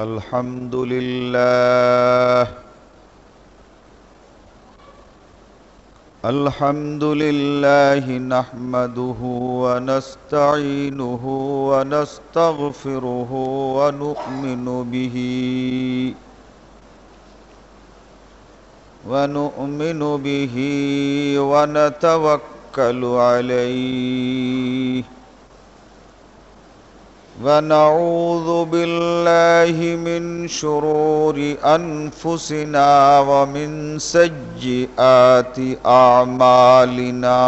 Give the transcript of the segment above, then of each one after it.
الحمد لله الحمد لله نحمده ونستعينه ونستغفره ونؤمن به ونؤمن به ونتوكل عليه ونعوذ بالله من شرور أنفسنا ومن انفسینا أعمالنا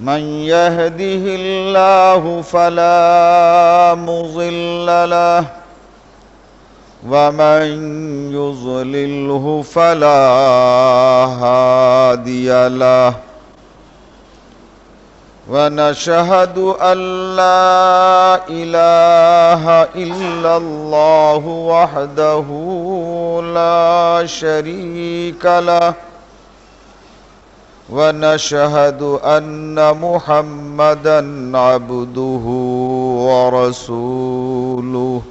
من يهده الله فلا مضل له ومن يضلله فلا هادي له ونشهد أن لا إله إلا الله وحده لا شريك له ونشهد أن ون عبده ورسوله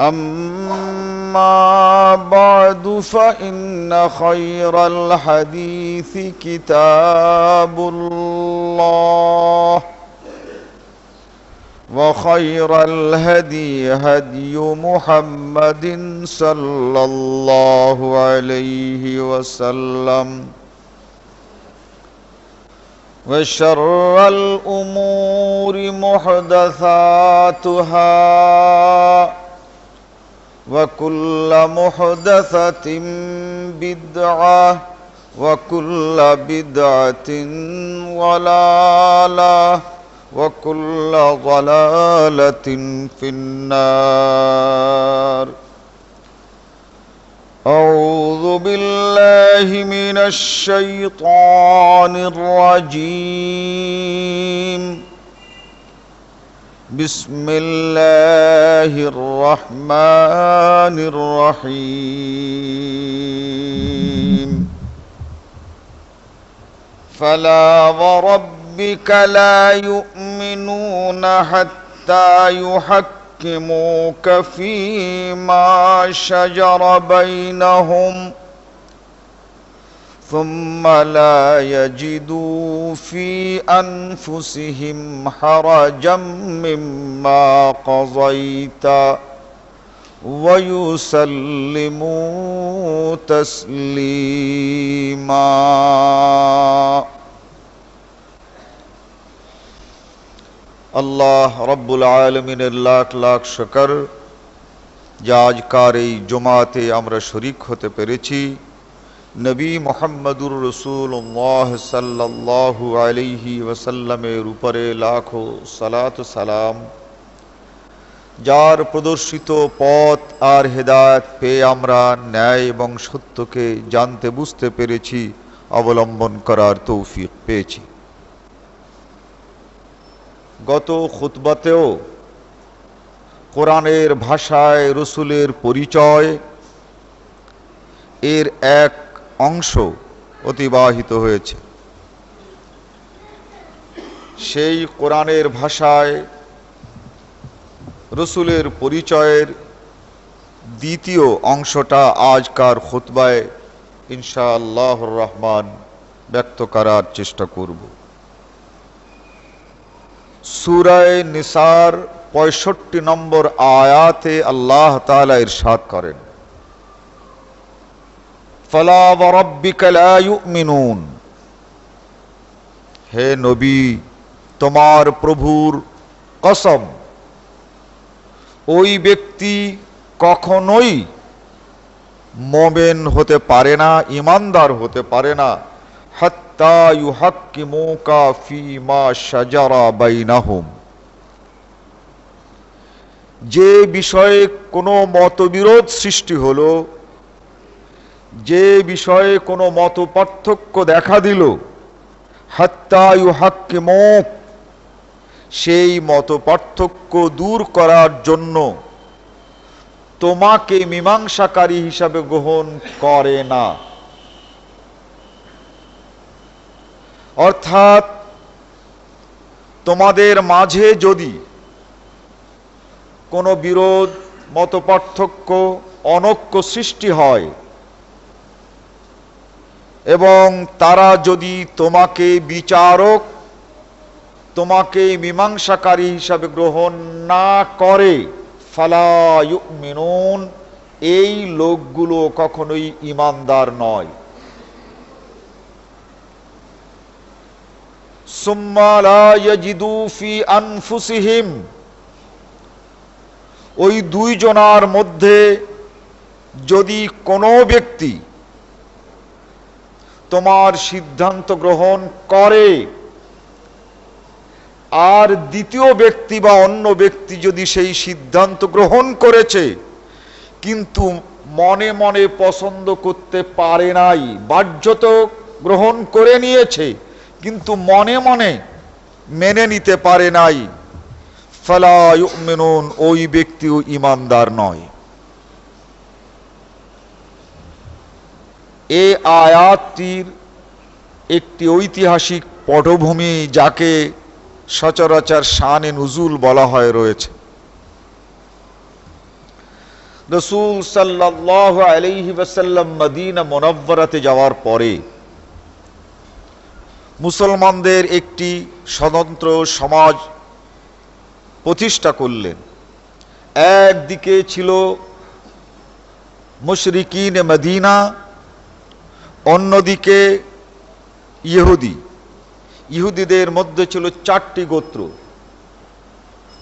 أما بعد فإن خير الحديث كتاب الله وخير الهدي هدي محمد صلى الله عليه وسلم وشر الأمور محدثاتها وكل محدثة بدعة وكل بدعة ضلالة وكل ضلالة في النار أعوذ بالله من الشيطان الرجيم بسم الله الرحمن الرحيم فلا وربك لا يؤمنون حتى يحكموك فيما شجر بينهم ۖ ثم لا يجدوا في أنفسهم حرجا مما قضيت ويسلموا تسليما اللہ رب العالمین لاکھ لاکھ شکر جاج کار جماعتیں ہمر شریک ہوتے پہ নবী মোহাম্মদুর রসুল্লাহ সাল্লাহ আলিহি ওসাল্লামের উপরে লাখো সালাত সালাম যার প্রদর্শিত পথ আর হেদায়ত পেয়ে আমরা ন্যায় এবং সত্যকে জানতে বুঝতে পেরেছি অবলম্বন করার তৌফিক পেয়েছি গত খুতবাতেও কোরআনের ভাষায় রসুলের পরিচয় এর এক অংশ অতিবাহিত হয়েছে সেই কোরআনের ভাষায় রসুলের পরিচয়ের দ্বিতীয় অংশটা আজকার খোতবায় ইনশাআল্লাহ রহমান ব্যক্ত করার চেষ্টা করব সুরায় নিসার পঁয়ষট্টি নম্বর আয়াতে আল্লাহ তালা ইরশাদ করেন মিনুন হে নবী তোমার প্রভুর কসম ওই ব্যক্তি কখনোই মোমেন হতে পারে না ইমানদার হতে পারে না যে বিষয়ে কোনো মতবিরোধ সৃষ্টি হলো যে বিষয়ে কোনো মত পার্থক্য দেখা দিল হাত্তায়ু হাক্কে মুখ সেই মত পার্থক্য দূর করার জন্য তোমাকে মীমাংসাকারী হিসাবে গ্রহণ করে না অর্থাৎ তোমাদের মাঝে যদি কোনো বিরোধ মত পার্থক্য অনক্য সৃষ্টি হয় এবং তারা যদি তোমাকে বিচারক তোমাকে মীমাংসাকারী হিসাবে গ্রহণ না করে ফালায়ুমিনুন এই লোকগুলো কখনোই ইমানদার নয় আনফুসিহিম ওই দুইজনার মধ্যে যদি কোনো ব্যক্তি তোমার সিদ্ধান্ত গ্রহণ করে আর দ্বিতীয় ব্যক্তি বা অন্য ব্যক্তি যদি সেই সিদ্ধান্ত গ্রহণ করেছে কিন্তু মনে মনে পছন্দ করতে পারে নাই বাহ্যত গ্রহণ করে নিয়েছে কিন্তু মনে মনে মেনে নিতে পারে নাই মেনুন ওই ব্যক্তিও ইমানদার নয় এ আয়াতটির একটি ঐতিহাসিক পটভূমি যাকে সচরাচর শানে নুজুল বলা হয় রয়েছে রসুল সাল্লাহ আলহি ওসাল্লাম মদিনা মনব্বরাতে যাওয়ার পরে মুসলমানদের একটি স্বতন্ত্র সমাজ প্রতিষ্ঠা করলেন একদিকে ছিল মুশরিকিন মদিনা অন্যদিকে ইহুদি ইহুদিদের মধ্যে ছিল চারটি গোত্র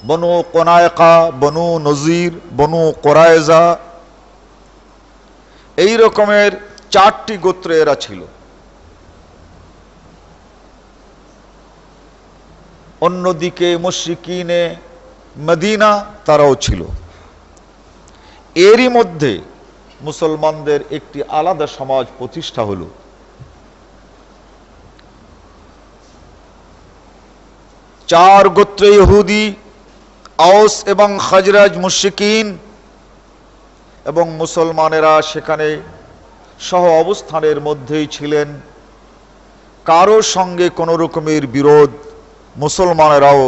বনু কনায়কা বনু নজির বনু কোরায়জা এই রকমের চারটি গোত্র এরা ছিল অন্যদিকে মুশ্রিকিনে মদিনা তারাও ছিল এরই মধ্যে মুসলমানদের একটি আলাদা সমাজ প্রতিষ্ঠা হল চার গোত্র ইহুদি আওস এবং খাজরাজ মুশিকিন এবং মুসলমানেরা সেখানে সহ অবস্থানের মধ্যেই ছিলেন কারো সঙ্গে কোনো রকমের বিরোধ মুসলমানেরাও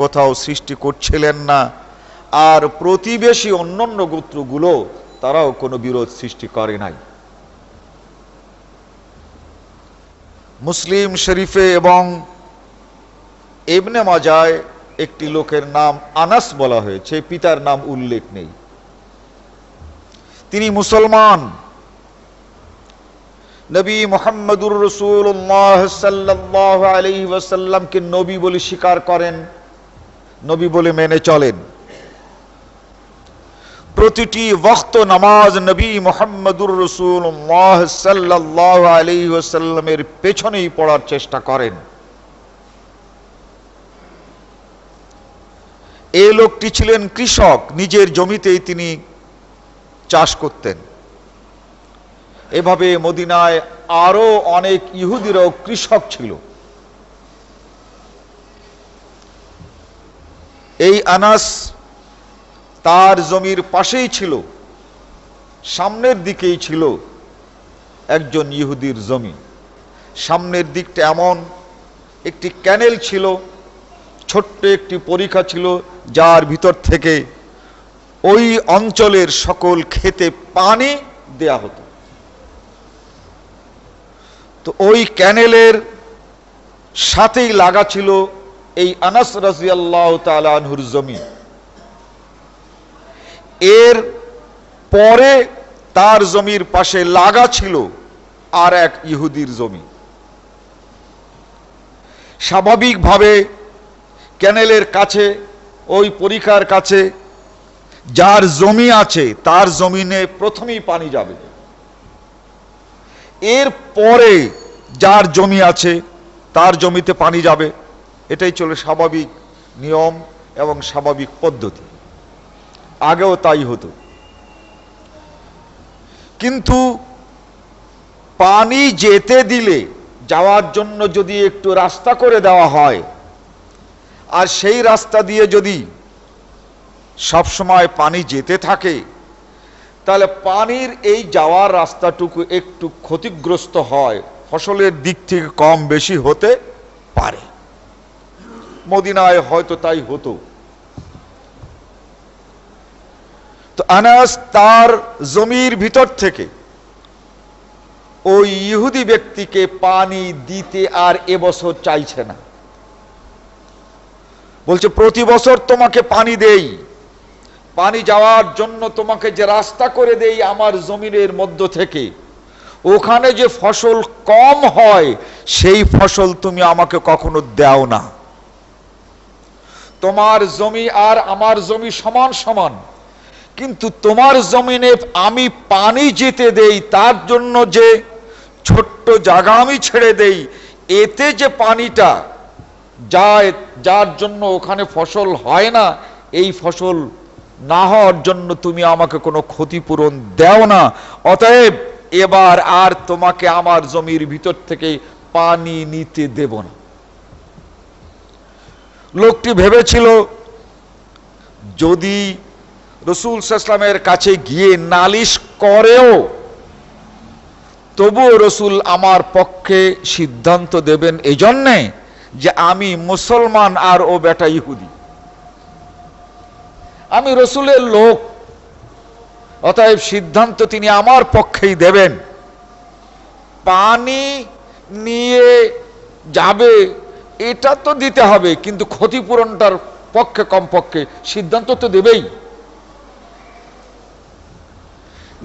কোথাও সৃষ্টি করছিলেন না আর প্রতিবেশী অন্যান্য গোত্রগুলো তারাও কোনো বিরোধ সৃষ্টি করে নাই মুসলিম শরীফে এবং এবনে মাজায় একটি লোকের নাম আনাস বলা হয়েছে পিতার নাম উল্লেখ নেই তিনি মুসলমান নবী মোহাম্মদুর রসুল্লাহ সাল্লাহ আলি ওয়াসাল্লামকে নবী বলে স্বীকার করেন নবী বলে মেনে চলেন প্রতিটি বক্ত নামাজ নবী মোহাম্মদুর রসুল সাল্লাহ আলী ওসাল্লামের পেছনেই পড়ার চেষ্টা করেন এ লোকটি ছিলেন কৃষক নিজের জমিতেই তিনি চাষ করতেন এভাবে মদিনায় আরো অনেক ইহুদিরও কৃষক ছিল এই আনাস তার জমির পাশেই ছিল সামনের দিকেই ছিল একজন ইহুদির জমি সামনের দিকটা এমন একটি ক্যানেল ছিল ছোট্ট একটি পরীক্ষা ছিল যার ভিতর থেকে ওই অঞ্চলের সকল খেতে পানি দেয়া হতো তো ওই ক্যানেলের সাথেই লাগা ছিল এই আনাস রাজিয়াল্লাহ তালানহুর জমি এর পরে তার জমির পাশে লাগা ছিল আর এক ইহুদির জমি স্বাভাবিকভাবে ক্যানেলের কাছে ওই পরিখার কাছে যার জমি আছে তার জমিনে প্রথমেই পানি যাবে এর পরে যার জমি আছে তার জমিতে পানি যাবে এটাই চলে স্বাভাবিক নিয়ম এবং স্বাভাবিক পদ্ধতি আগেও তাই হতো কিন্তু পানি যেতে দিলে যাওয়ার জন্য যদি একটু রাস্তা করে দেওয়া হয় আর সেই রাস্তা দিয়ে যদি সবসময় পানি যেতে থাকে তাহলে পানির এই যাওয়ার রাস্তাটুকু একটু ক্ষতিগ্রস্ত হয় ফসলের দিক থেকে কম বেশি হতে পারে মদিনায় হয়তো তাই হতো তো আনাস তার জমির ভিতর থেকে ওই ইহুদি ব্যক্তিকে পানি দিতে আর এবছর চাইছে না বলছে প্রতি বছর তোমাকে পানি দেই পানি যাওয়ার জন্য তোমাকে যে রাস্তা করে দেই আমার জমিনের মধ্য থেকে ওখানে যে ফসল কম হয় সেই ফসল তুমি আমাকে কখনো দাও না তোমার জমি আর আমার জমি সমান সমান কিন্তু তোমার জমিনে আমি পানি যেতে দেই তার জন্য যে ছোট্ট জায়গা আমি ছেড়ে দেই এতে যে পানিটা যায় যার জন্য ওখানে ফসল হয় না এই ফসল না হওয়ার জন্য তুমি আমাকে কোনো ক্ষতিপূরণ দেও না অতএব এবার আর তোমাকে আমার জমির ভিতর থেকে পানি নিতে দেব না লোকটি ভেবেছিল যদি রসুল সাল্লামের কাছে গিয়ে নালিশ করেও তবুও রসুল আমার পক্ষে সিদ্ধান্ত দেবেন এই জন্যে যে আমি মুসলমান আর ও বেটা ইহুদি আমি রসুলের লোক অতএব সিদ্ধান্ত তিনি আমার পক্ষেই দেবেন পানি নিয়ে যাবে এটা তো দিতে হবে কিন্তু ক্ষতিপূরণটার পক্ষে কমপক্ষে সিদ্ধান্ত তো দেবেই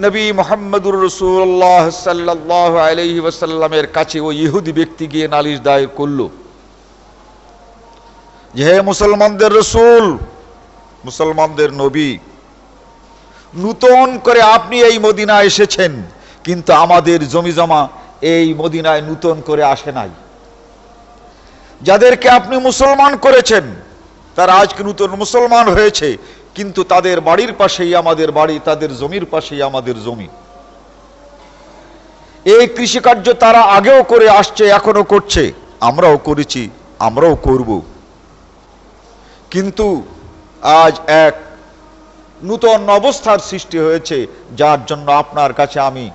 নবী মোহাম্মদুর রসুল্লাহ সাল্লাহ আলহি ওসাল্লামের কাছে ওই ইহুদি ব্যক্তি গিয়ে নালিশ দায়ের করল যে হে মুসলমানদের রসুল মুসলমানদের নবী নূতন করে আপনি এই মদিনা এসেছেন কিন্তু আমাদের জমিজমা এই মদিনায় নূতন করে আসে নাই যাদেরকে আপনি মুসলমান করেছেন তারা আজকে নূতন মুসলমান হয়েছে কিন্তু তাদের বাড়ির পাশেই আমাদের বাড়ি তাদের জমির পাশেই আমাদের জমি এই কৃষিকার্য তারা আগেও করে আসছে এখনো করছে আমরাও করেছি আমরাও করব কিন্তু আজ এক নূতন অবস্থার সৃষ্টি হয়েছে যার জন্য আপনার কাছে আমি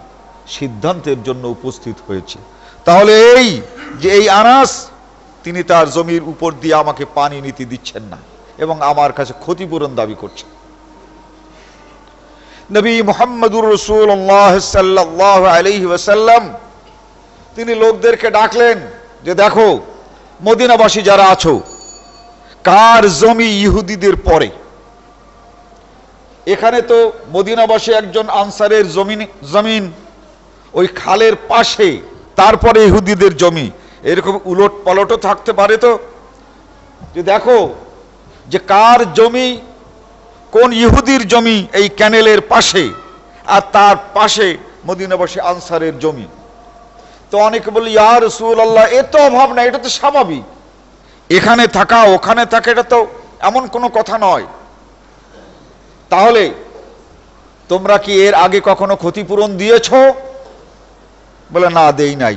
সিদ্ধান্তের জন্য উপস্থিত হয়েছে তাহলে এই যে এই আনাস তিনি তার জমির উপর দিয়ে আমাকে পানি নিতে দিচ্ছেন না এবং আমার কাছে ক্ষতিপূরণ দাবি করছে নবী মোহাম্মদুর রসুল সাল্লাহ তিনি লোকদেরকে ডাকলেন যে দেখো মদিনাবাসী যারা আছো কার জমি ইহুদিদের পরে এখানে তো মদিনাবাসী একজন আনসারের জমিন জমিন ওই খালের পাশে তারপরে ইহুদিদের জমি এরকম উলট পালটও থাকতে পারে তো যে দেখো যে কার জমি কোন ইহুদির জমি এই ক্যানেলের পাশে আর তার পাশে মদিনাবাসী আনসারের জমি তো অনেকে বলি ইয়ার রসুল আল্লাহ এ তো অভাব না এটা তো স্বাভাবিক এখানে থাকা ওখানে থাকা এটা তো এমন কোনো কথা নয় তাহলে তোমরা কি এর আগে কখনো ক্ষতিপূরণ দিয়েছ বলে না দেই নাই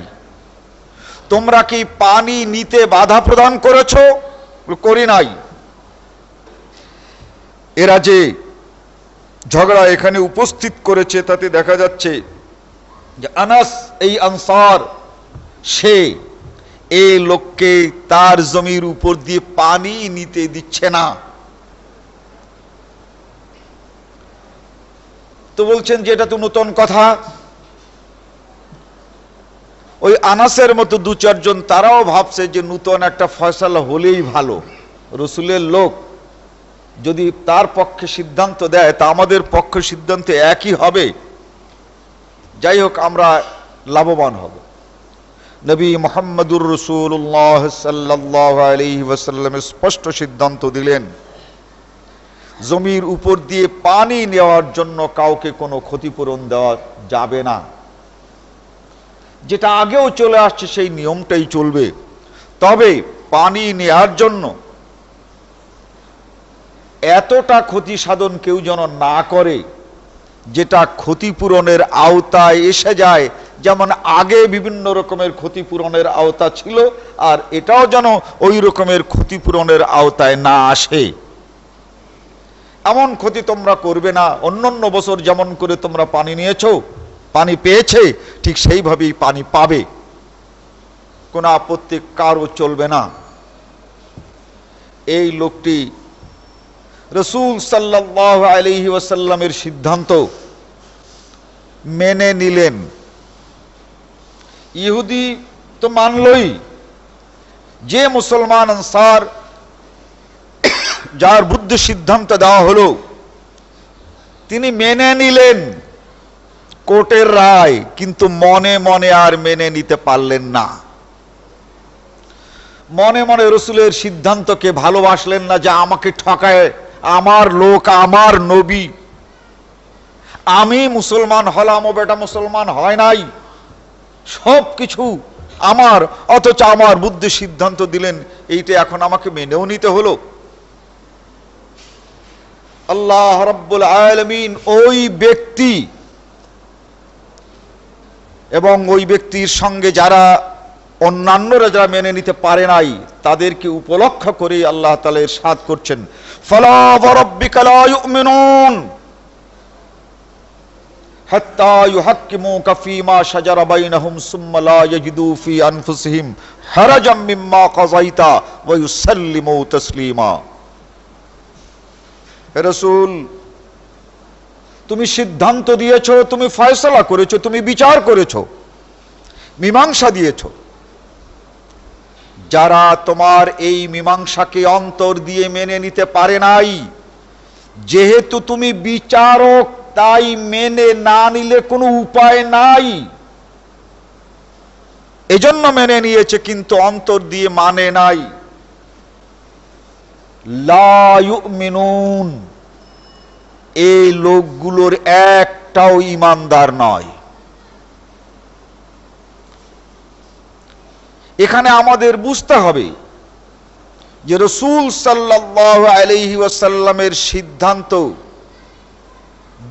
তোমরা কি পানি নিতে বাধা প্রদান করেছ করি নাই এরা যে ঝগড়া এখানে উপস্থিত করেছে তাতে দেখা যাচ্ছে যে আনাস এই আনসার সে এ লোককে তার জমির উপর দিয়ে পানি নিতে দিচ্ছে না তো বলছেন যে এটা তো নতুন কথা ওই আনাসের মতো দু চারজন তারাও ভাবছে যে নূতন একটা ফসল হলেই ভালো রসুলের লোক যদি তার পক্ষে সিদ্ধান্ত দেয় তা আমাদের পক্ষে সিদ্ধান্ত একই হবে যাই হোক আমরা লাভবান হব নবী মোহাম্মদুর রসুল্লাহ সাল্লাহ আলী ওসাল্লাম স্পষ্ট সিদ্ধান্ত দিলেন জমির উপর দিয়ে পানি নেওয়ার জন্য কাউকে কোনো ক্ষতিপূরণ দেওয়া যাবে না যেটা আগেও চলে আসছে সেই নিয়মটাই চলবে তবে পানি নেওয়ার জন্য এতটা ক্ষতি সাধন কেউ যেন না করে যেটা ক্ষতিপূরণের আওতায় এসে যায় যেমন আগে বিভিন্ন রকমের ক্ষতিপূরণের আওতা ছিল আর এটাও যেন ওই রকমের ক্ষতিপূরণের আওতায় না আসে এমন ক্ষতি তোমরা করবে না অন্যান্য বছর যেমন করে তোমরা পানি নিয়েছ পানি পেয়েছে ঠিক সেইভাবেই পানি পাবে কোনো আপত্তি কারও চলবে না এই লোকটি রসুল সাল্লাহ আলহি ওয়াসাল্লামের সিদ্ধান্ত মেনে নিলেন ইহুদি তো মানলই যে মুসলমান আনসার যার বুদ্ধ সিদ্ধান্ত দেওয়া হলো তিনি মেনে নিলেন কোর্টের রায় কিন্তু মনে মনে আর মেনে নিতে পারলেন না মনে মনে রসুলের সিদ্ধান্তকে ভালোবাসলেন না যে আমাকে ঠকায় আমার লোক আমার নবী আমি মুসলমান হলাম ও বেটা মুসলমান হয় নাই সব কিছু আমার অথচ আমার বুদ্ধি সিদ্ধান্ত দিলেন এইটা এখন আমাকে মেনেও নিতে হলো আল্লাহ রব্বুল আলমিন ওই ব্যক্তি এবং ওই ব্যক্তির সঙ্গে যারা অন্যান্যরা যারা মেনে নিতে পারে নাই তাদেরকে উপলক্ষ করে আল্লাহ তালা এর করছেন فلا وربك لا لا يؤمنون حتى يحكموك فيما شجر بينهم ثم يجدوا في انفسهم حرجا مما قضيت ويسلموا تسليما رسول তুমি তুমি সিদ্ধান্ত দিয়েছো ফয়সলা করেছো তুমি বিচার করেছো মীমাংসা দিয়েছো যারা তোমার এই মীমাংসাকে অন্তর দিয়ে মেনে নিতে পারে নাই যেহেতু তুমি বিচারক তাই মেনে না নিলে কোনো উপায় নাই এজন্য মেনে নিয়েছে কিন্তু অন্তর দিয়ে মানে নাই মিনুন এই লোকগুলোর একটাও ইমানদার নয় এখানে আমাদের বুঝতে হবে যে রসুল সাল্লাহ আলহি ওয়াসাল্লামের সিদ্ধান্ত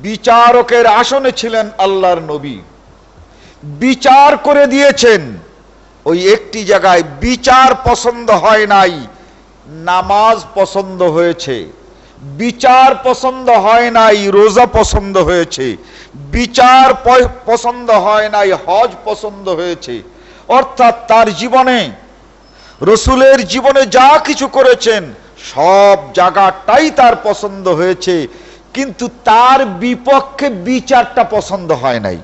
বিচারকের আসনে ছিলেন আল্লাহর নবী বিচার করে দিয়েছেন ওই একটি জায়গায় বিচার পছন্দ হয় নাই নামাজ পছন্দ হয়েছে বিচার পছন্দ হয় নাই রোজা পছন্দ হয়েছে বিচার পছন্দ হয় নাই হজ পছন্দ হয়েছে অর্থাৎ তার জীবনে রসুলের জীবনে যা কিছু করেছেন সব জায়গাটাই তার পছন্দ হয়েছে কিন্তু তার বিপক্ষে বিচারটা পছন্দ হয় নাই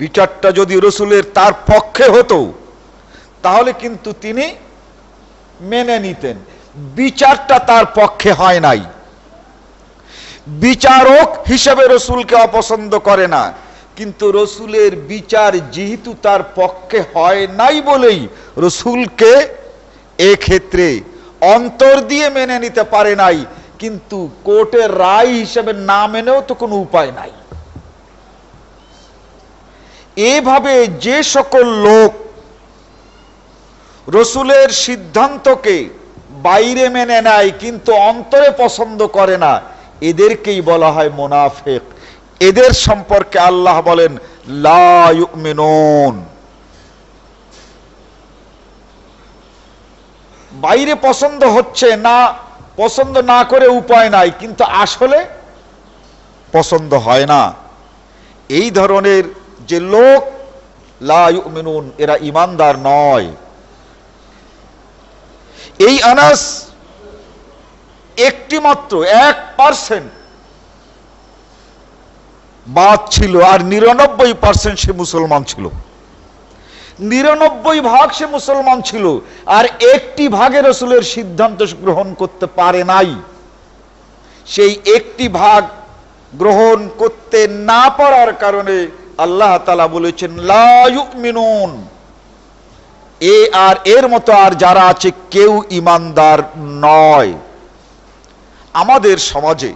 বিচারটা যদি রসুলের তার পক্ষে হতো তাহলে কিন্তু তিনি মেনে নিতেন বিচারটা তার পক্ষে হয় নাই বিচারক হিসেবে রসুলকে অপছন্দ করে না কিন্তু রসুলের বিচার যেহেতু তার পক্ষে হয় নাই বলেই রসুলকে ক্ষেত্রে অন্তর দিয়ে মেনে নিতে পারে নাই কিন্তু কোর্টের রায় হিসেবে না মেনেও তো কোনো উপায় নাই এভাবে যে সকল লোক রসুলের সিদ্ধান্তকে বাইরে মেনে নেয় কিন্তু অন্তরে পছন্দ করে না এদেরকেই বলা হয় মোনাফেক এদের সম্পর্কে আল্লাহ বলেন বাইরে পছন্দ হচ্ছে না পছন্দ না করে উপায় নাই কিন্তু আসলে পছন্দ হয় না এই ধরনের যে লোক লাউমিনুন এরা ইমানদার নয় এই আনাস একটি মাত্র এক পার্সেন্ট বাদ ছিল আর নিরানব্বই পার্সেন্ট সে মুসলমান ছিল নিরানব্বই ভাগ সে মুসলমান ছিল আর একটি ভাগে রসুলের সিদ্ধান্ত গ্রহণ করতে পারে নাই সেই একটি ভাগ গ্রহণ করতে না পারার কারণে আল্লাহ তালা বলেছেন লায়ুক মিনুন এ আর এর মতো আর যারা আছে কেউ ইমানদার নয় আমাদের সমাজে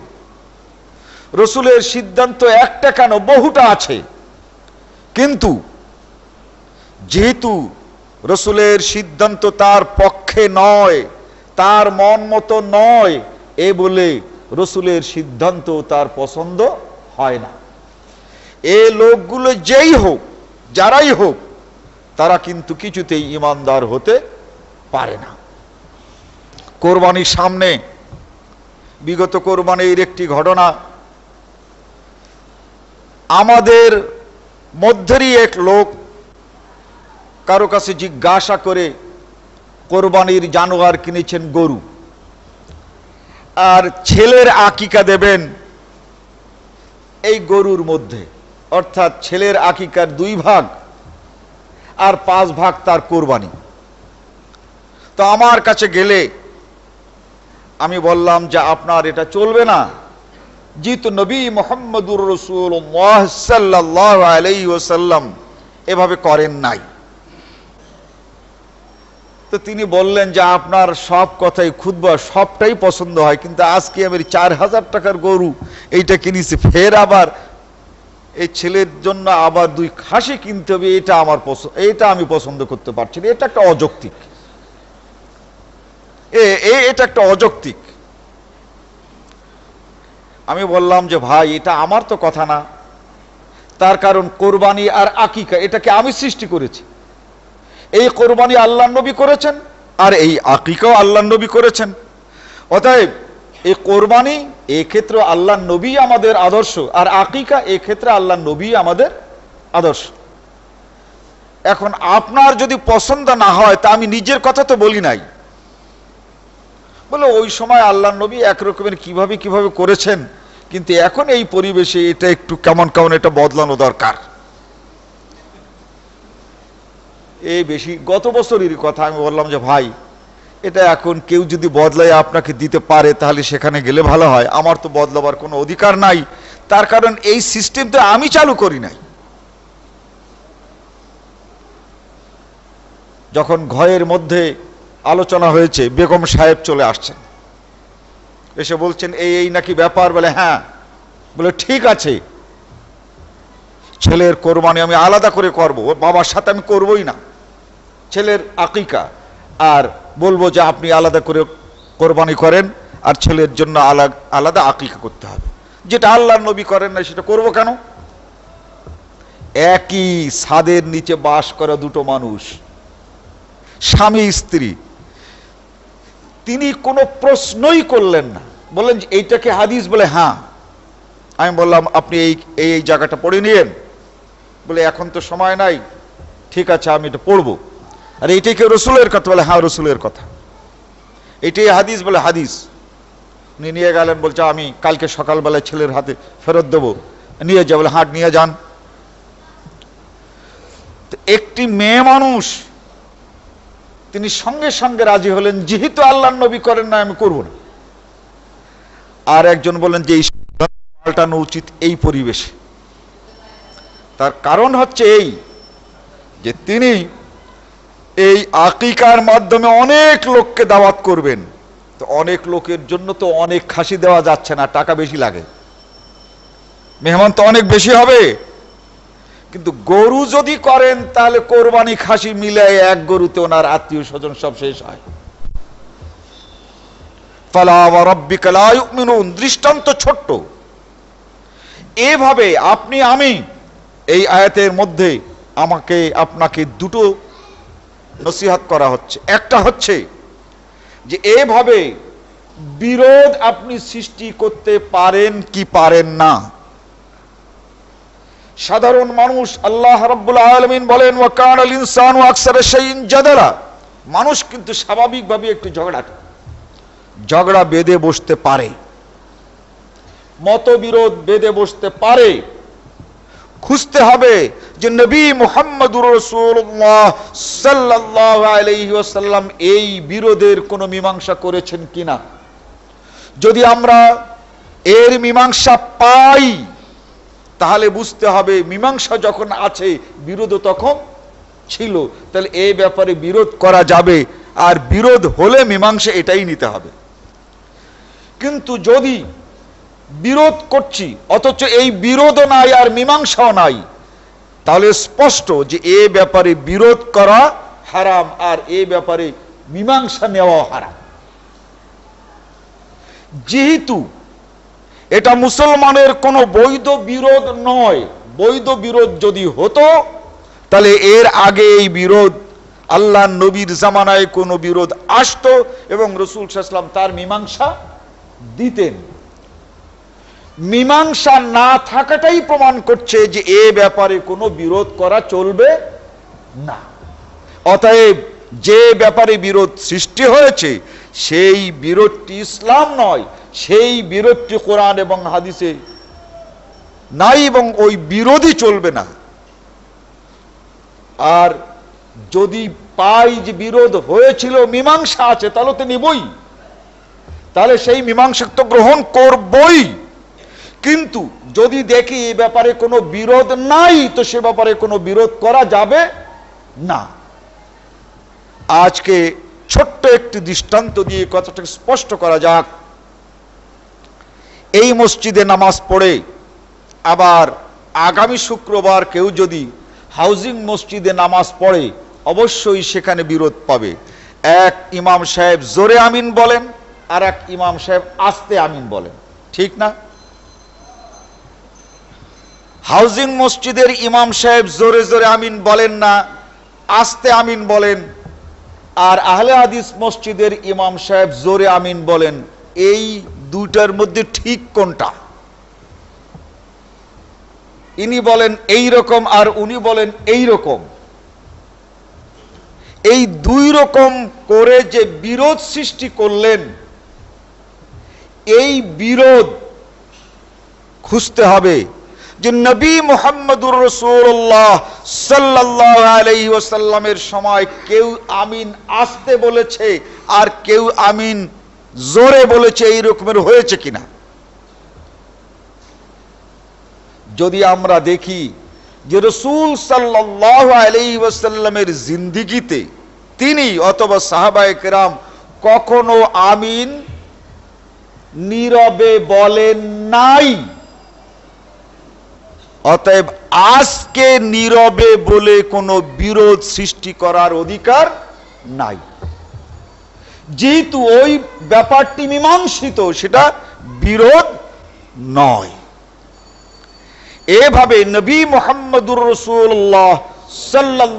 রসুলের সিদ্ধান্ত একটা কেন বহুটা আছে কিন্তু যেহেতু রসুলের সিদ্ধান্ত তার পক্ষে নয় তার মন মতো নয় এ বলে রসুলের সিদ্ধান্ত তার পছন্দ হয় না এ লোকগুলো যেই হোক যারাই হোক তারা কিন্তু কিছুতেই ইমানদার হতে পারে না কোরবানির সামনে বিগত কোরবানির একটি ঘটনা আমাদের মধ্যেরই এক লোক কারো কাছে জিজ্ঞাসা করে কোরবানির জানোয়ার কিনেছেন গরু আর ছেলের আকিকা দেবেন এই গরুর মধ্যে অর্থাৎ ছেলের আকিকার দুই ভাগ আর পাঁচ ভাগ তার কোরবানি তো আমার কাছে গেলে আমি বললাম যে আপনার এটা চলবে না যেহেতু নবী মোহাম্মদুর রসুল সাল্লাহ আলাই ওসাল্লাম এভাবে করেন নাই তো তিনি বললেন যে আপনার সব কথাই খুদবা সবটাই পছন্দ হয় কিন্তু আজকে আমি চার হাজার টাকার গরু এইটা কিনেছি ফের আবার এই ছেলের জন্য আবার দুই খাসি কিনতে হবে এটা আমার পছন্দ এটা আমি পছন্দ করতে পারছি না এটা একটা অযৌক্তিক এটা একটা অযৌক্তিক আমি বললাম যে ভাই এটা আমার তো কথা না তার কারণ কোরবানি আর আকিকা এটাকে আমি সৃষ্টি করেছি এই কোরবানি আল্লাহ নবী করেছেন আর এই আকিকাও আল্লাহ নবী করেছেন অতএব এই কোরবানি এক্ষেত্রে আল্লাহ নবী আমাদের আদর্শ আর আকিকা এক্ষেত্রে আল্লাহ নবী আমাদের আদর্শ এখন আপনার যদি পছন্দ না হয় তা আমি নিজের কথা তো বলি নাই বলে ওই সময় আল্লাহ নবী একরকমের কিভাবে কিভাবে করেছেন কিন্তু এখন এই পরিবেশে এটা একটু কেমন কেমন এটা বদলানো দরকার এই বেশি গত বছরেরই কথা আমি বললাম যে ভাই এটা এখন কেউ যদি বদলায় আপনাকে দিতে পারে তাহলে সেখানে গেলে ভালো হয় আমার তো বদলাবার কোনো অধিকার নাই তার কারণ এই সিস্টেম তো আমি চালু করি নাই যখন ঘয়ের মধ্যে আলোচনা হয়েছে বেগম সাহেব চলে আসছেন এসে বলছেন এই এই নাকি ব্যাপার বলে হ্যাঁ বলে ঠিক আছে ছেলের কোরবানি আমি আলাদা করে করব বাবার সাথে আমি করবই না ছেলের আকিকা আর বলবো যে আপনি আলাদা করে কোরবানি করেন আর ছেলের জন্য আলাদা আলাদা আকিকা করতে হবে যেটা আল্লাহ নবী করেন না সেটা করব কেন একই ছাদের নিচে বাস করা দুটো মানুষ স্বামী স্ত্রী তিনি কোনো প্রশ্নই করলেন না বললেন যে এইটাকে হাদিস বলে হ্যাঁ আমি বললাম আপনি এই এই জায়গাটা পড়ে নিয়েন বলে এখন তো সময় নাই ঠিক আছে আমি এটা পড়ব আর এইটাই কেউ রসুলের কথা বলে হ্যাঁ রসুলের কথা এটাই হাদিস বলে হাদিস উনি নিয়ে গেলেন বলছে আমি কালকে সকালবেলায় ছেলের হাতে ফেরত দেবো নিয়ে যা বলে হাট হ্যাঁ, নিয়ে যান একটি মেয়ে মানুষ তিনি সঙ্গে সঙ্গে রাজি হলেন যেহেতু আল্লাহ নবী করেন না আমি করব না আর একজন বলেন যে এই পাল্টানো উচিত এই পরিবেশে তার কারণ হচ্ছে এই যে তিনি এই আকিকার মাধ্যমে অনেক লোককে দাওয়াত করবেন তো অনেক লোকের জন্য তো অনেক খাসি দেওয়া যাচ্ছে না টাকা বেশি লাগে মেহমান তো অনেক বেশি হবে কিন্তু গরু যদি করেন তাহলে কোরবানি খাসি মিলাই এক গরুতে ওনার আত্মীয় স্বজন সব শেষ হয় দৃষ্টান্ত ছোট্ট এভাবে আপনি আমি এই আয়াতের মধ্যে আমাকে আপনাকে দুটো নসিহাত করা হচ্ছে একটা হচ্ছে যে এভাবে বিরোধ আপনি সৃষ্টি করতে পারেন কি পারেন না সাধারণ মানুষ আল্লাহ রব্বুল আলমিন বলেন ওয়াকান আল ইনসান আকসারে সেই জাদারা মানুষ কিন্তু স্বাভাবিকভাবে একটু ঝগড়া ঝগড়া বেঁধে বসতে পারে মতবিরোধ বেঁধে বসতে পারে খুঁজতে হবে যে নবী মোহাম্মদুর রসুল্লাহ সাল্লাহ এই বিরোধের কোনো মীমাংসা করেছেন কিনা যদি আমরা এর মীমাংসা পাই তাহলে বুঝতে হবে মীমাংসা যখন আছে বিরোধ তখন ছিল তাহলে এই ব্যাপারে বিরোধ করা যাবে আর বিরোধ হলে মীমাংসা এটাই নিতে হবে কিন্তু যদি বিরোধ করছি অথচ এই বিরোধও নাই আর মীমাংসাও নাই তাহলে স্পষ্ট যে এ ব্যাপারে বিরোধ করা হারাম আর এ ব্যাপারে মীমাংসা নেওয়া হারাম যেহেতু এটা মুসলমানের কোনো বৈধ বিরোধ নয় বৈধ বিরোধ যদি হতো তাহলে এর আগে এই বিরোধ আল্লাহ নবীর জামানায় কোনো বিরোধ আসত এবং রসুল সাহসলাম তার মীমাংসা দিতেন মীমাংসা না থাকাটাই প্রমাণ করছে যে এ ব্যাপারে কোনো বিরোধ করা চলবে না অতএব যে ব্যাপারে বিরোধ সৃষ্টি হয়েছে সেই বিরোধটি ইসলাম নয় সেই বিরোধটি কোরআন এবং হাদিসে নাই এবং ওই বিরোধী চলবে না আর যদি পাই যে বিরোধ হয়েছিল মীমাংসা আছে তাহলে তো নিবই তাহলে সেই মীমাংসা তো গ্রহণ করবই কিন্তু যদি দেখি এ ব্যাপারে কোনো বিরোধ নাই তো সে ব্যাপারে কোনো বিরোধ করা যাবে না আজকে ছোট্ট একটি দৃষ্টান্ত দিয়ে কথাটাকে স্পষ্ট করা যাক এই মসজিদে নামাজ পড়ে আবার আগামী শুক্রবার কেউ যদি হাউজিং মসজিদে নামাজ পড়ে অবশ্যই সেখানে বিরোধ পাবে এক ইমাম সাহেব জোরে আমিন বলেন আর এক ইমাম সাহেব আস্তে আমিন বলেন ঠিক না হাউজিং মসজিদের ইমাম সাহেব জোরে জোরে আমিন বলেন না আস্তে আমিন বলেন আর আহলে হাদিস মসজিদের ইমাম সাহেব জোরে আমিন বলেন এই দুইটার মধ্যে ঠিক কোনটা ইনি বলেন এই রকম আর উনি বলেন এই রকম এই দুই রকম করে যে বিরোধ সৃষ্টি করলেন এই বিরোধ খুঁজতে হবে যে নবী মোহাম্মদুর রসুল্লাহ সাল্লাহ আলহি ওসাল্লামের সময় কেউ আমিন আসতে বলেছে আর কেউ আমিন জোরে বলেছে এই রকমের হয়েছে কিনা যদি আমরা দেখি যে রসুল সাল্লাসাল্লামের জিন্দিগিতে তিনি অথবা সাহাবায় কেরাম কখনো আমিন নীরবে বলেন নাই অতএব আজকে নীরবে বলে কোনো বিরোধ সৃষ্টি করার অধিকার নাই যেহেতু ওই ব্যাপারটি মীমাংসিত সেটা বিরোধ নয় এভাবে নবী মোহাম্মদুর রসুল্লাহ সাল্লাহ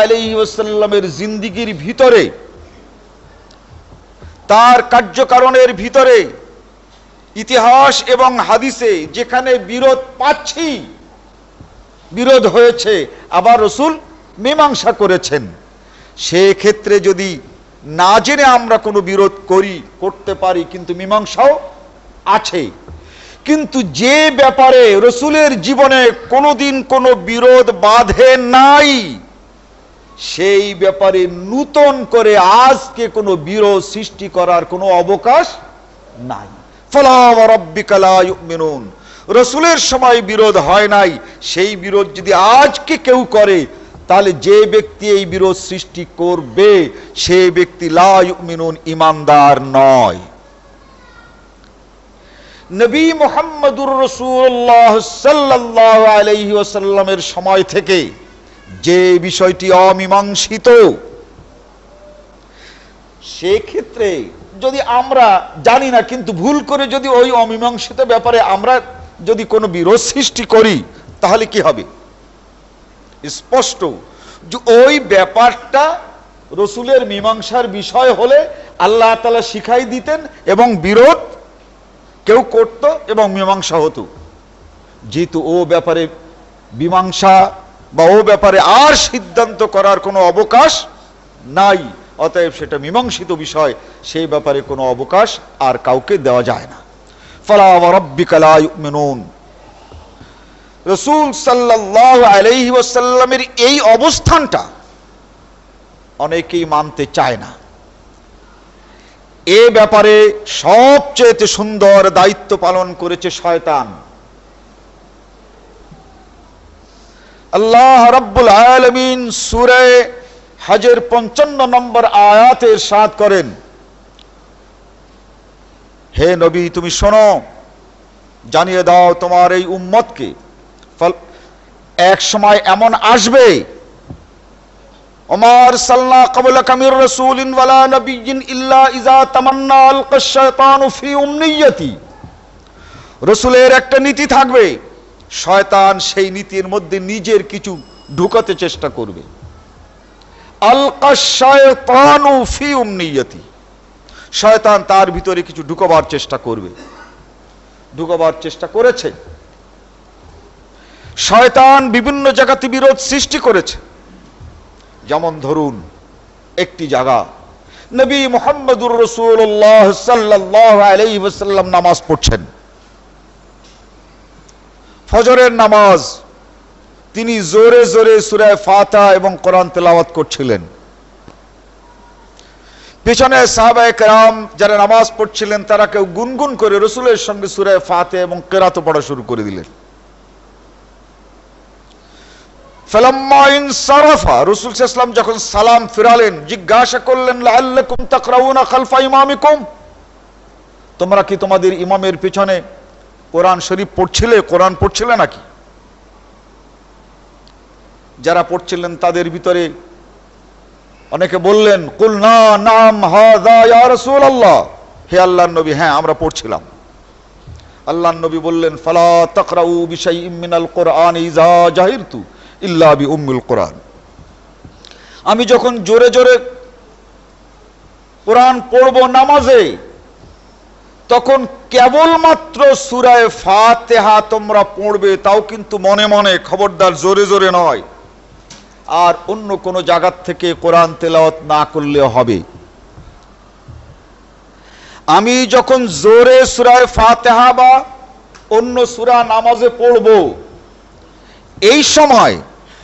আলি ওসাল্লামের জিন্দিগির ভিতরে তার কার্যকারণের ভিতরে ইতিহাস এবং হাদিসে যেখানে বিরোধ পাচ্ছি বিরোধ হয়েছে আবার রসুল মীমাংসা করেছেন সেক্ষেত্রে যদি না জেনে আমরা কোনো বিরোধ করি করতে পারি কিন্তু মীমাংসাও আছে কিন্তু যে ব্যাপারে রসুলের জীবনে কোনোদিন কোনো বিরোধ বাধে নাই সেই ব্যাপারে নূতন করে আজকে কোনো বিরোধ সৃষ্টি করার কোনো অবকাশ নাই রসুলের সময় বিরোধ হয় নাই সেই বিরোধ যদি আজকে কেউ করে তাহলে যে ব্যক্তি এই বিরোধ সৃষ্টি করবে সে ব্যক্তি লাইমিনুন ইমানদার নয় নবী মোহাম্মদুর রসুল্লাহ সাল্লাহ আলহি ওসাল্লামের সময় থেকে যে বিষয়টি অমীমাংসিত সেক্ষেত্রে যদি আমরা জানি না কিন্তু ভুল করে যদি ওই অমীমাংসিত ব্যাপারে আমরা যদি কোনো বিরোধ সৃষ্টি করি তাহলে কি হবে স্পষ্ট যে ওই ব্যাপারটা রসুলের মীমাংসার বিষয় হলে আল্লাহ তালা শিখাই দিতেন এবং বিরোধ কেউ করত এবং মীমাংসা হতো যেহেতু ও ব্যাপারে মীমাংসা বা ও ব্যাপারে আর সিদ্ধান্ত করার কোনো অবকাশ নাই অতএব সেটা মীমাংসিত বিষয় সেই ব্যাপারে কোনো অবকাশ আর কাউকে দেওয়া যায় না ফলা রব্বিকালায় মেনুন রসুল সাল্লাহ আলহি ওসাল্লামের এই অবস্থানটা অনেকেই মানতে চায় না এ ব্যাপারে সবচেয়ে সুন্দর দায়িত্ব পালন করেছে শয়তান আল্লাহ রব্বুল আলমিন সুরে হাজের পঞ্চান্ন নম্বর আয়াতের সাত করেন হে নবী তুমি শোনো জানিয়ে দাও তোমার এই উম্মতকে এক সময় এমন আসবে ওমর সাল্লা কবুল কামির রসুল ইনওয়ালা নবিয়িন ইল্লা ইজা তামান্না আলকা শায়তানু ফি উমনিয়তি রসুলের একটা নীতি থাকবে শয়তান সেই নীতির মধ্যে নিজের কিছু ঢুকাতে চেষ্টা করবে আলকা শায়তানু ফি উমনিয়তি শয়তান তার ভিতরে কিছু ঢুকবার চেষ্টা করবে ঢুকবার চেষ্টা করেছে শয়তান বিভিন্ন জায়গাতে বিরোধ সৃষ্টি করেছে যেমন ধরুন একটি জায়গা নবী মোহাম্মদুর রসুল্লাহ সাল্লাহ নামাজ পড়ছেন ফজরের নামাজ তিনি জোরে জোরে সুরায় ফাতা এবং কোরআন তেলাওয়াত করছিলেন পিছনে সাহাবায়ক কেরাম যারা নামাজ পড়ছিলেন তারা কেউ গুনগুন করে রসুলের সঙ্গে সুরায় ফাতে এবং কেরাতো পড়া শুরু করে দিলেন যখন সালাম ফিরালেন জিজ্ঞাসা করলেন লাল্লাকুম তাকরাউনা খালফা ইমামিকুম তোমরা কি তোমাদের ইমামের পিছনে কোরআন শরীফ পড়ছিলে কোরআন পড়ছিলে নাকি যারা পড়ছিলেন তাদের ভিতরে অনেকে বললেন কুল না নাম হাসুল আল্লাহ হে আল্লাহ নবী হ্যাঁ আমরা পড়ছিলাম আল্লাহ নবী বললেন ফালা তকরাউ বিষয় ইমিনাল কোরআন ইজা জাহির তু ইল্লাবি উম্মুল কোরআন আমি যখন জোরে জোরে কোরআন পড়ব নামাজে তখন কেবলমাত্র সুরায় ফাতেহা তোমরা পড়বে তাও কিন্তু মনে মনে খবরদার জোরে জোরে নয় আর অন্য কোনো জায়গার থেকে কোরআন তেলাওয়াত না করলে হবে আমি যখন জোরে সুরায় ফাতেহা বা অন্য সুরা নামাজে পড়ব এই সময়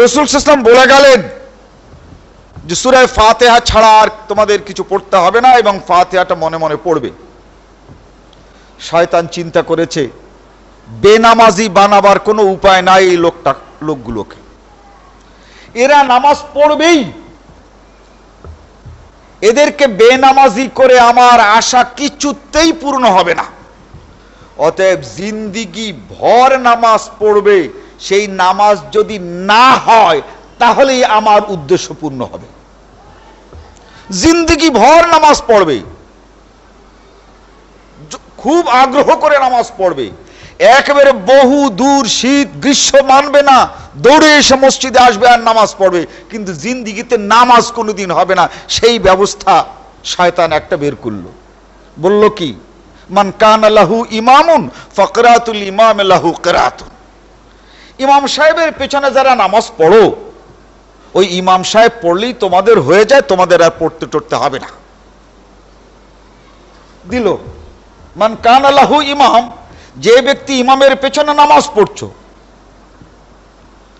রসুল ইসলাম বলে গেলেন যে সুরায় ফাতেহা ছাড়া আর তোমাদের কিছু পড়তে হবে না এবং ফাতেহাটা মনে মনে পড়বে শয়তান চিন্তা করেছে বেনামাজি বানাবার কোনো উপায় নাই এই লোকটা লোকগুলোকে এরা নামাজ পড়বেই এদেরকে বেনামাজি করে আমার আশা কিছুতেই পূর্ণ হবে না অতএব জিন্দিগি ভর নামাজ পড়বে সেই নামাজ যদি না হয় তাহলেই আমার উদ্দেশ্য পূর্ণ হবে জিন্দিগি ভর নামাজ পড়বে খুব আগ্রহ করে নামাজ পড়বে একেবারে বহু দূর শীত গ্রীষ্ম মানবে না দৌড়ে এসে মসজিদে আসবে আর নামাজ পড়বে কিন্তু জিন্দিগিতে নামাজ কোনোদিন হবে না সেই ব্যবস্থা শয়তান একটা বের করল বলল কি মান কান লাহু ইমামুন ফকরাতুল ইমাম লাহু কেরাতুন ইমাম সাহেবের পেছনে যারা নামাজ পড়ো ওই ইমাম সাহেব পড়লেই তোমাদের হয়ে যায় তোমাদের আর পড়তে টড়তে হবে না দিল মান কান আল্লাহ ইমাম যে ব্যক্তি ইমামের পেছনে নামাজ পড়ছো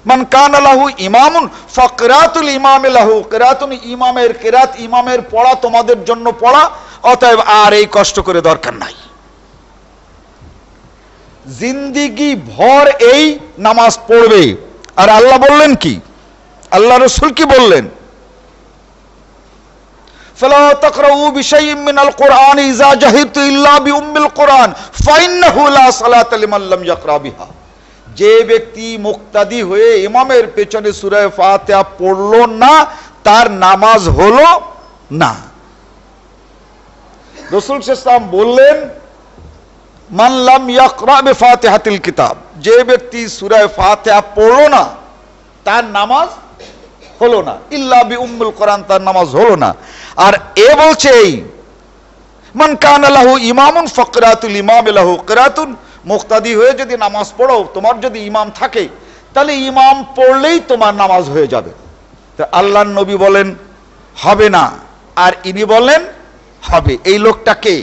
মান কান আল্লাহ ইমাম ফকরাতুল ইমাম আল্লাহ কেরাতুন ইমামের কেরাত ইমামের পড়া তোমাদের জন্য পড়া অতএব আর এই কষ্ট করে দরকার নাই জিন্দিগি ভর এই নামাজ পড়বে আর আল্লাহ বললেন কি আল্লাহ রসুল কি বললেন যে ব্যক্তি মুক্তাদি হয়ে ইমামের পেছনে সুরায় ফাতেহা পড়ল না তার নামাজ হলো না রসুল শেষাম বললেন মানলাম ফাতে ফাতেহাতিল কিতাব যে ব্যক্তি সুরায় ফাতেহা পড়ল না তার নামাজ হলো না ইল্লা বি উম্মুল কোরআন তার নামাজ হলো না আর এ বলছে এই মান কান আলাহু ইমামুন ফকরাতুল ইমাম আলাহু কিরাতুন মুক্তাদি হয়ে যদি নামাজ পড়ো তোমার যদি ইমাম থাকে তাহলে ইমাম পড়লেই তোমার নামাজ হয়ে যাবে তো আল্লাহর নবী বলেন হবে না আর ইনি বলেন হবে এই লোকটা কে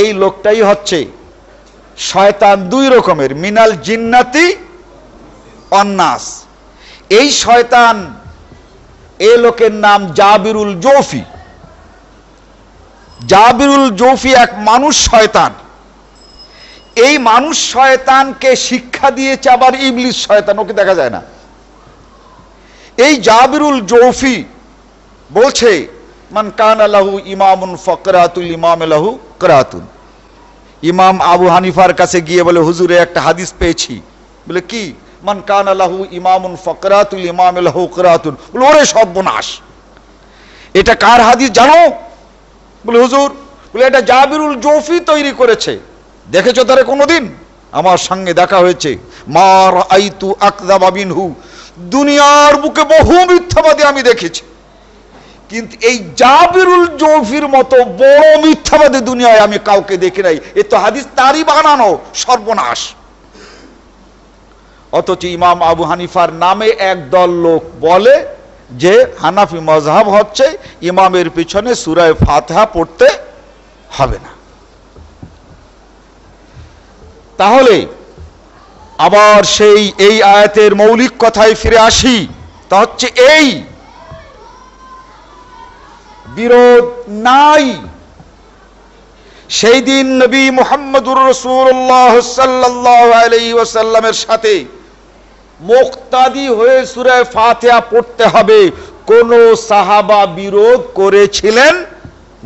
এই লোকটাই হচ্ছে শয়তান দুই রকমের মিনাল জিন্নাতি অন্নাস এই শয়তান এ লোকের নাম জাবিরুল জৌফি জাবিরুল জৌফি এক মানুষ শয়তান এই মানুষ শয়তানকে শিক্ষা দিয়েছে আবার ইবলিশ শয়তান ওকে দেখা যায় না এই জাবিরুল জৌফি বলছে মান কান আলাহু ইমামুন ফকরাতুল ইমাম আলাহু করাতুন ইমাম আবু হানিফার কাছে গিয়ে বলে হুজুরে একটা হাদিস পেয়েছি বলে কি মান কান আলাহু ইমামুন ফকরাতুল ইমাম আলাহু করাতুন বলে ওরে সর্বনাশ এটা কার হাদিস জানো বলে হুজুর বলে এটা জাবিরুল জোফি তৈরি করেছে দেখেছো তারা কোনোদিন আমার সঙ্গে দেখা হয়েছে মার আইতু হু দুনিয়ার বুকে বহু মিথ্যাবাদী আমি দেখেছি কিন্তু এই জাবিরুল জৌফির মতো বড় মিথ্যাবাদী দুনিয়ায় আমি কাউকে দেখি নাই এ তো হাদিস তারই বানানো সর্বনাশ অথচ ইমাম আবু হানিফার নামে একদল লোক বলে যে হানাফি মজাহাব হচ্ছে ইমামের পিছনে সুরায় ফাতহা পড়তে হবে না তাহলে আবার সেই এই আয়াতের মৌলিক কথায় ফিরে আসি তা হচ্ছে এই বিরোধ নাই সেই দিন নবী মোহাম্মদুর রসুল্লাহ সাল্লাহ আলি ওসাল্লামের সাথে মোক্তাদি হয়ে সুরায় ফাতেহা পড়তে হবে কোন সাহাবা বিরোধ করেছিলেন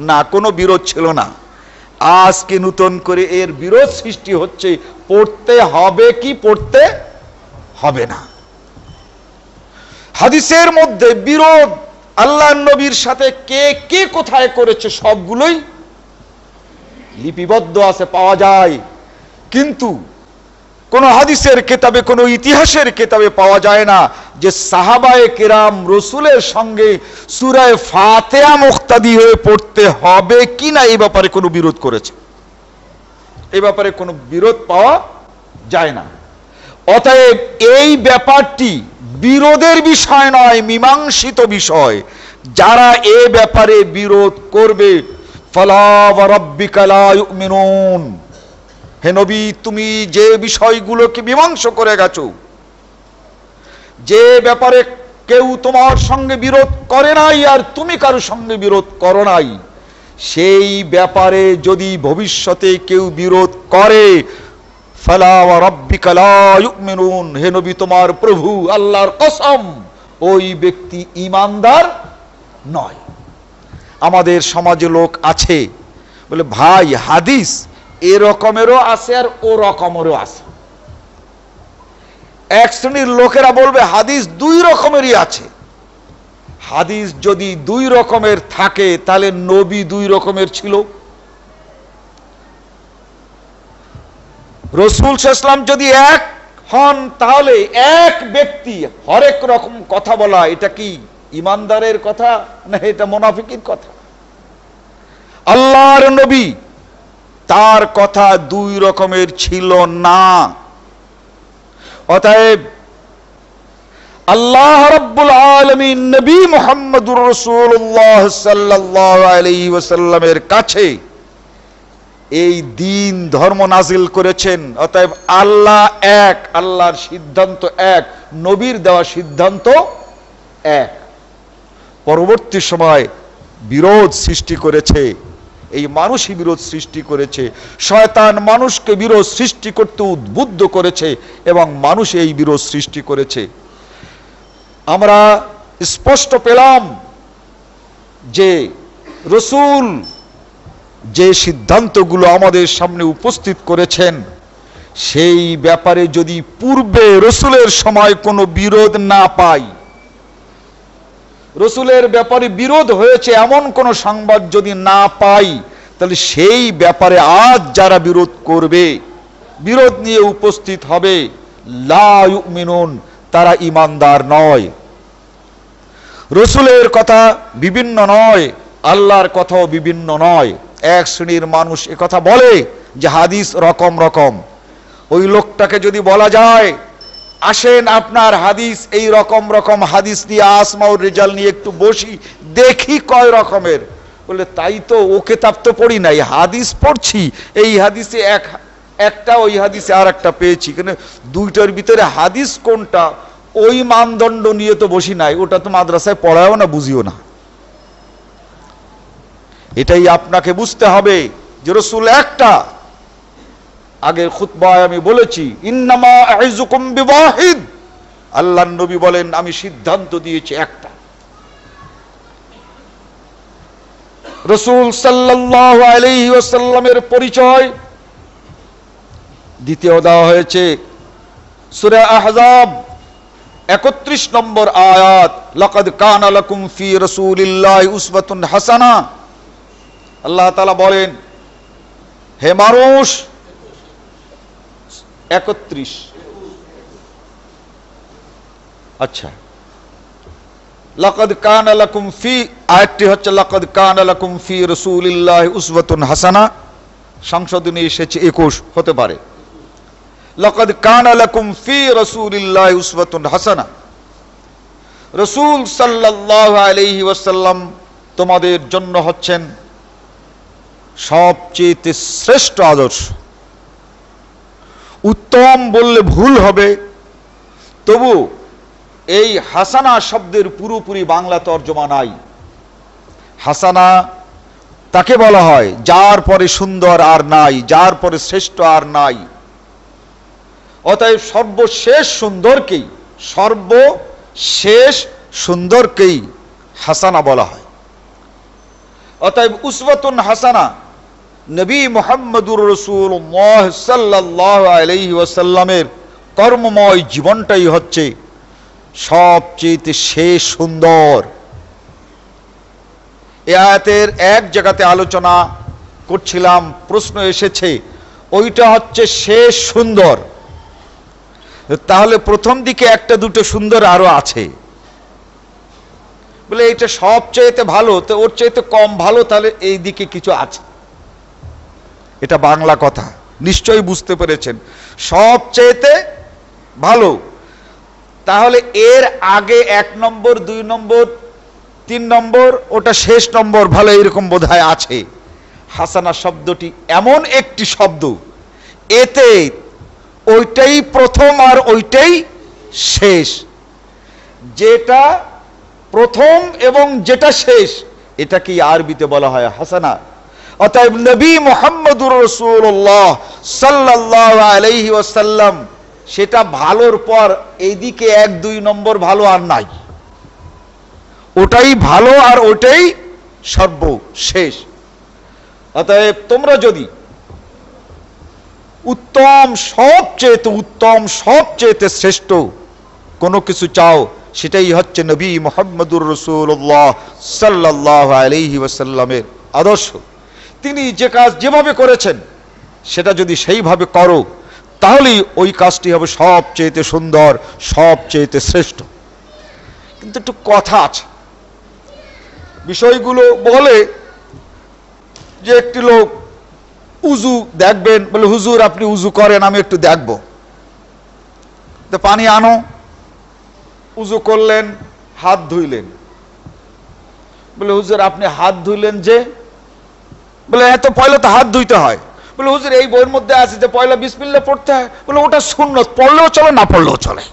না কোনো বিরোধ ছিল না আজকে নূতন করে এর বিরোধ সৃষ্টি হচ্ছে পড়তে হবে কি পড়তে হবে না হাদিসের মধ্যে বিরোধ আল্লাহ নবীর সাথে কে কে কোথায় করেছে সবগুলোই লিপিবদ্ধ আছে পাওয়া যায় কিন্তু কোন হাদিসের কেতাবে কোন ইতিহাসের কেতাবে পাওয়া যায় না যে সাহাবায় কেরাম রসুলের সঙ্গে সুরায় ফাতেয়া মুক্তাদি হয়ে পড়তে হবে কি না এই ব্যাপারে কোনো বিরোধ করেছে এ ব্যাপারে কোনো বিরোধ পাওয়া যায় না অতএব এই ব্যাপারটি বিরোধের বিষয় নয় মীমাংসিত বিষয় যারা এ ব্যাপারে বিরোধ করবে হেনবি হে নবী তুমি যে বিষয়গুলোকে মীমাংস করে গেছো যে ব্যাপারে কেউ তোমার সঙ্গে বিরোধ করে নাই আর তুমি কারো সঙ্গে বিরোধ করো নাই সেই ব্যাপারে যদি ভবিষ্যতে কেউ বিরোধ করে প্রভু আল্লাহর কসম ওই ব্যক্তি ইমানদার নয় আমাদের সমাজে লোক আছে বলে ভাই হাদিস এরকমেরও আছে আর ও রকমেরও আছে এক শ্রেণীর লোকেরা বলবে হাদিস দুই রকমেরই আছে হাদিস যদি দুই রকমের থাকে তাহলে নবী দুই রকমের ছিল রসুল সাল্লাম যদি এক হন তাহলে এক ব্যক্তি হরেক রকম কথা বলা এটা কি ইমানদারের কথা না এটা মোনাফিকির কথা আল্লাহর নবী তার কথা দুই রকমের ছিল না অতএব আল্লাহ রব্বুল আলমিন নবী মোহাম্মদুর রসুল্লাহ সাল্লাহ আলী ওসাল্লামের কাছে এই দিন ধর্ম নাজিল করেছেন অতএব আল্লাহ এক আল্লাহর সিদ্ধান্ত এক নবীর দেওয়া সিদ্ধান্ত এক পরবর্তী সময় বিরোধ সৃষ্টি করেছে এই মানুষই বিরোধ সৃষ্টি করেছে শয়তান মানুষকে বিরোধ সৃষ্টি করতে উদ্বুদ্ধ করেছে এবং মানুষ এই বিরোধ সৃষ্টি করেছে আমরা স্পষ্ট পেলাম যে রসুল যে সিদ্ধান্তগুলো আমাদের সামনে উপস্থিত করেছেন সেই ব্যাপারে যদি পূর্বে রসুলের সময় কোনো বিরোধ না পাই রসুলের ব্যাপারে বিরোধ হয়েছে এমন কোনো সংবাদ যদি না পাই তাহলে সেই ব্যাপারে আজ যারা বিরোধ করবে বিরোধ নিয়ে উপস্থিত হবে লাউমিনুন তারা ইমানদার নয় রসুলের কথা বিভিন্ন নয় আল্লাহর কথাও বিভিন্ন নয় এক শ্রেণীর মানুষ কথা বলে যে হাদিস রকম রকম ওই লোকটাকে যদি বলা যায় আসেন আপনার হাদিস এই রকম রকম হাদিস দিয়ে আসমাউর রেজাল নিয়ে একটু বসি দেখি কয় রকমের বলে তাই তো ও কেতাব তো পড়ি নাই হাদিস পড়ছি এই হাদিসে এক একটা ওই হাদিসে আর একটা পেয়েছি কেন দুইটার ভিতরে হাদিস কোনটা ওই মানদণ্ড নিয়ে তো বসি নাই ওটা তো মাদ্রাসায় পড়ায়ও না বুঝিও না এটাই আপনাকে বুঝতে হবে যে রসুল একটা আগে খুতবায় আমি বলেছি আল্লাহ নবী বলেন আমি সিদ্ধান্ত দিয়েছি একটা রসুল সাল্লাহ পরিচয় দ্বিতীয় দেওয়া হয়েছে সুরে আহজাব একত্রিশ নম্বর আয়াত লকদ কান আলকুম ফি রসুল হাসানা আল্লাহ তালা বলেন হে মানুষ একত্রিশ আচ্ছা কান ফি হচ্ছে কান ফি উসবতুন হাসানা সংশোধনী এসেছে একুশ হতে পারে লাকদ কান লাকুম ফি রসুলিল্লাহ উসবতুন হাসানা রসুল সাল্লাহ আলহি ওয়াসাল্লাম তোমাদের জন্য হচ্ছেন সবচেয়ে শ্রেষ্ঠ আদর্শ উত্তম বললে ভুল হবে তবু এই হাসানা শব্দের পুরোপুরি বাংলা তর্জমা নাই হাসানা তাকে বলা হয় যার পরে সুন্দর আর নাই যার পরে শ্রেষ্ঠ আর নাই অতএব সর্বশেষ সুন্দরকেই সর্বশেষ সুন্দরকেই হাসানা বলা হয় অতএব উসবতুন হাসানা নবী মোহাম্মদুর রসুল মহসাল্লাহ আলহি ওয়াসাল্লামের কর্মময় জীবনটাই হচ্ছে সবচেয়ে শেষ সুন্দর এ আয়াতের এক জায়গাতে আলোচনা করছিলাম প্রশ্ন এসেছে ওইটা হচ্ছে শেষ সুন্দর তাহলে প্রথম দিকে একটা দুটো সুন্দর আরও আছে বলে এইটা সবচেয়েতে ভালো তো ওর চাইতে কম ভালো তাহলে এই দিকে কিছু আছে এটা বাংলা কথা নিশ্চয়ই বুঝতে পেরেছেন সবচেয়েতে ভালো তাহলে এর আগে এক নম্বর দুই নম্বর তিন নম্বর ওটা শেষ নম্বর ভালো এরকম বোধ আছে হাসানা শব্দটি এমন একটি শব্দ এতে ওইটাই প্রথম আর ওইটাই শেষ যেটা প্রথম এবং যেটা শেষ এটাকেই আরবিতে বলা হয় হাসানা অতএব নবী মোহাম্মদুর রসুল্লাহ সাল্লাহ আলহি ওসাল্লাম সেটা ভালোর পর এইদিকে এক দুই নম্বর ভালো আর নাই ওটাই ভালো আর ওটাই সর্ব শেষ অতএব তোমরা যদি উত্তম সবচেয়ে উত্তম সবচেয়ে শ্রেষ্ঠ কোনো কিছু চাও সেটাই হচ্ছে নবী মোহাম্মদুর রসুল্লাহ সাল্লাহ আলহি ওসাল্লামের আদর্শ তিনি যে কাজ যেভাবে করেছেন সেটা যদি সেইভাবে করো তাহলেই ওই কাজটি হবে সবচেয়েতে সুন্দর সবচেয়েতে শ্রেষ্ঠ কিন্তু একটু কথা আছে বিষয়গুলো বলে যে একটি লোক উজু দেখবেন বলে হুজুর আপনি উজু করেন আমি একটু দেখব তো পানি আনো উজু করলেন হাত ধুইলেন বলে হুজুর আপনি হাত ধুইলেন যে বলে এত পয়লা তো হাত ধুইতে হয় বলে হুজুর এই বইয়ের মধ্যে আছে যে পয়লা বিসমিল্লা পড়তে হয় বলে ওটা শূন্য পড়লেও চলে না পড়লেও চলে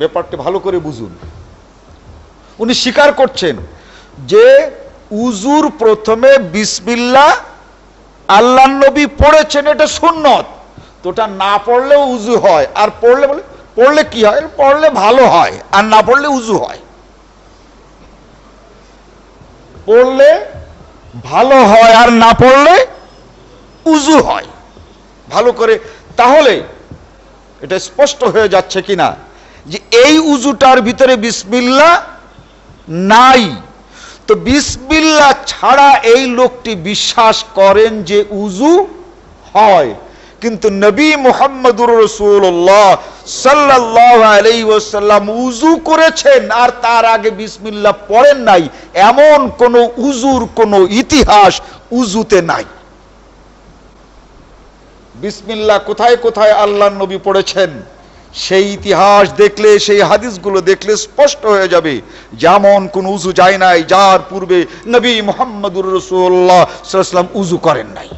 ব্যাপারটা ভালো করে বুঝুন উনি স্বীকার করছেন যে উজুর প্রথমে বিসমিল্লা আল্লাহ নবী পড়েছেন এটা সুন্নত তো ওটা না পড়লেও উজু হয় আর পড়লে বলে পড়লে কি হয় পড়লে ভালো হয় আর না পড়লে উজু হয় পড়লে ভালো হয় আর না পড়লে উজু হয় ভালো করে তাহলে এটা স্পষ্ট হয়ে যাচ্ছে কি না যে এই উজুটার ভিতরে বিসমিল্লা নাই তো বিসমিল্লা ছাড়া এই লোকটি বিশ্বাস করেন যে উজু হয় কিন্তু নবী মোহাম্মদুর রসুল্লাহ সাল্লাহ উজু করেছেন আর তার আগে বিসমিল্লা পড়েন নাই এমন কোন উজুর কোন ইতিহাস উজুতে নাই বিসমিল্লা কোথায় কোথায় আল্লাহ নবী পড়েছেন সেই ইতিহাস দেখলে সেই হাদিসগুলো দেখলে স্পষ্ট হয়ে যাবে যেমন কোন উজু যায় নাই যার পূর্বে নবী মোহাম্মদুর রসুল্লাহ সাল্লাম উজু করেন নাই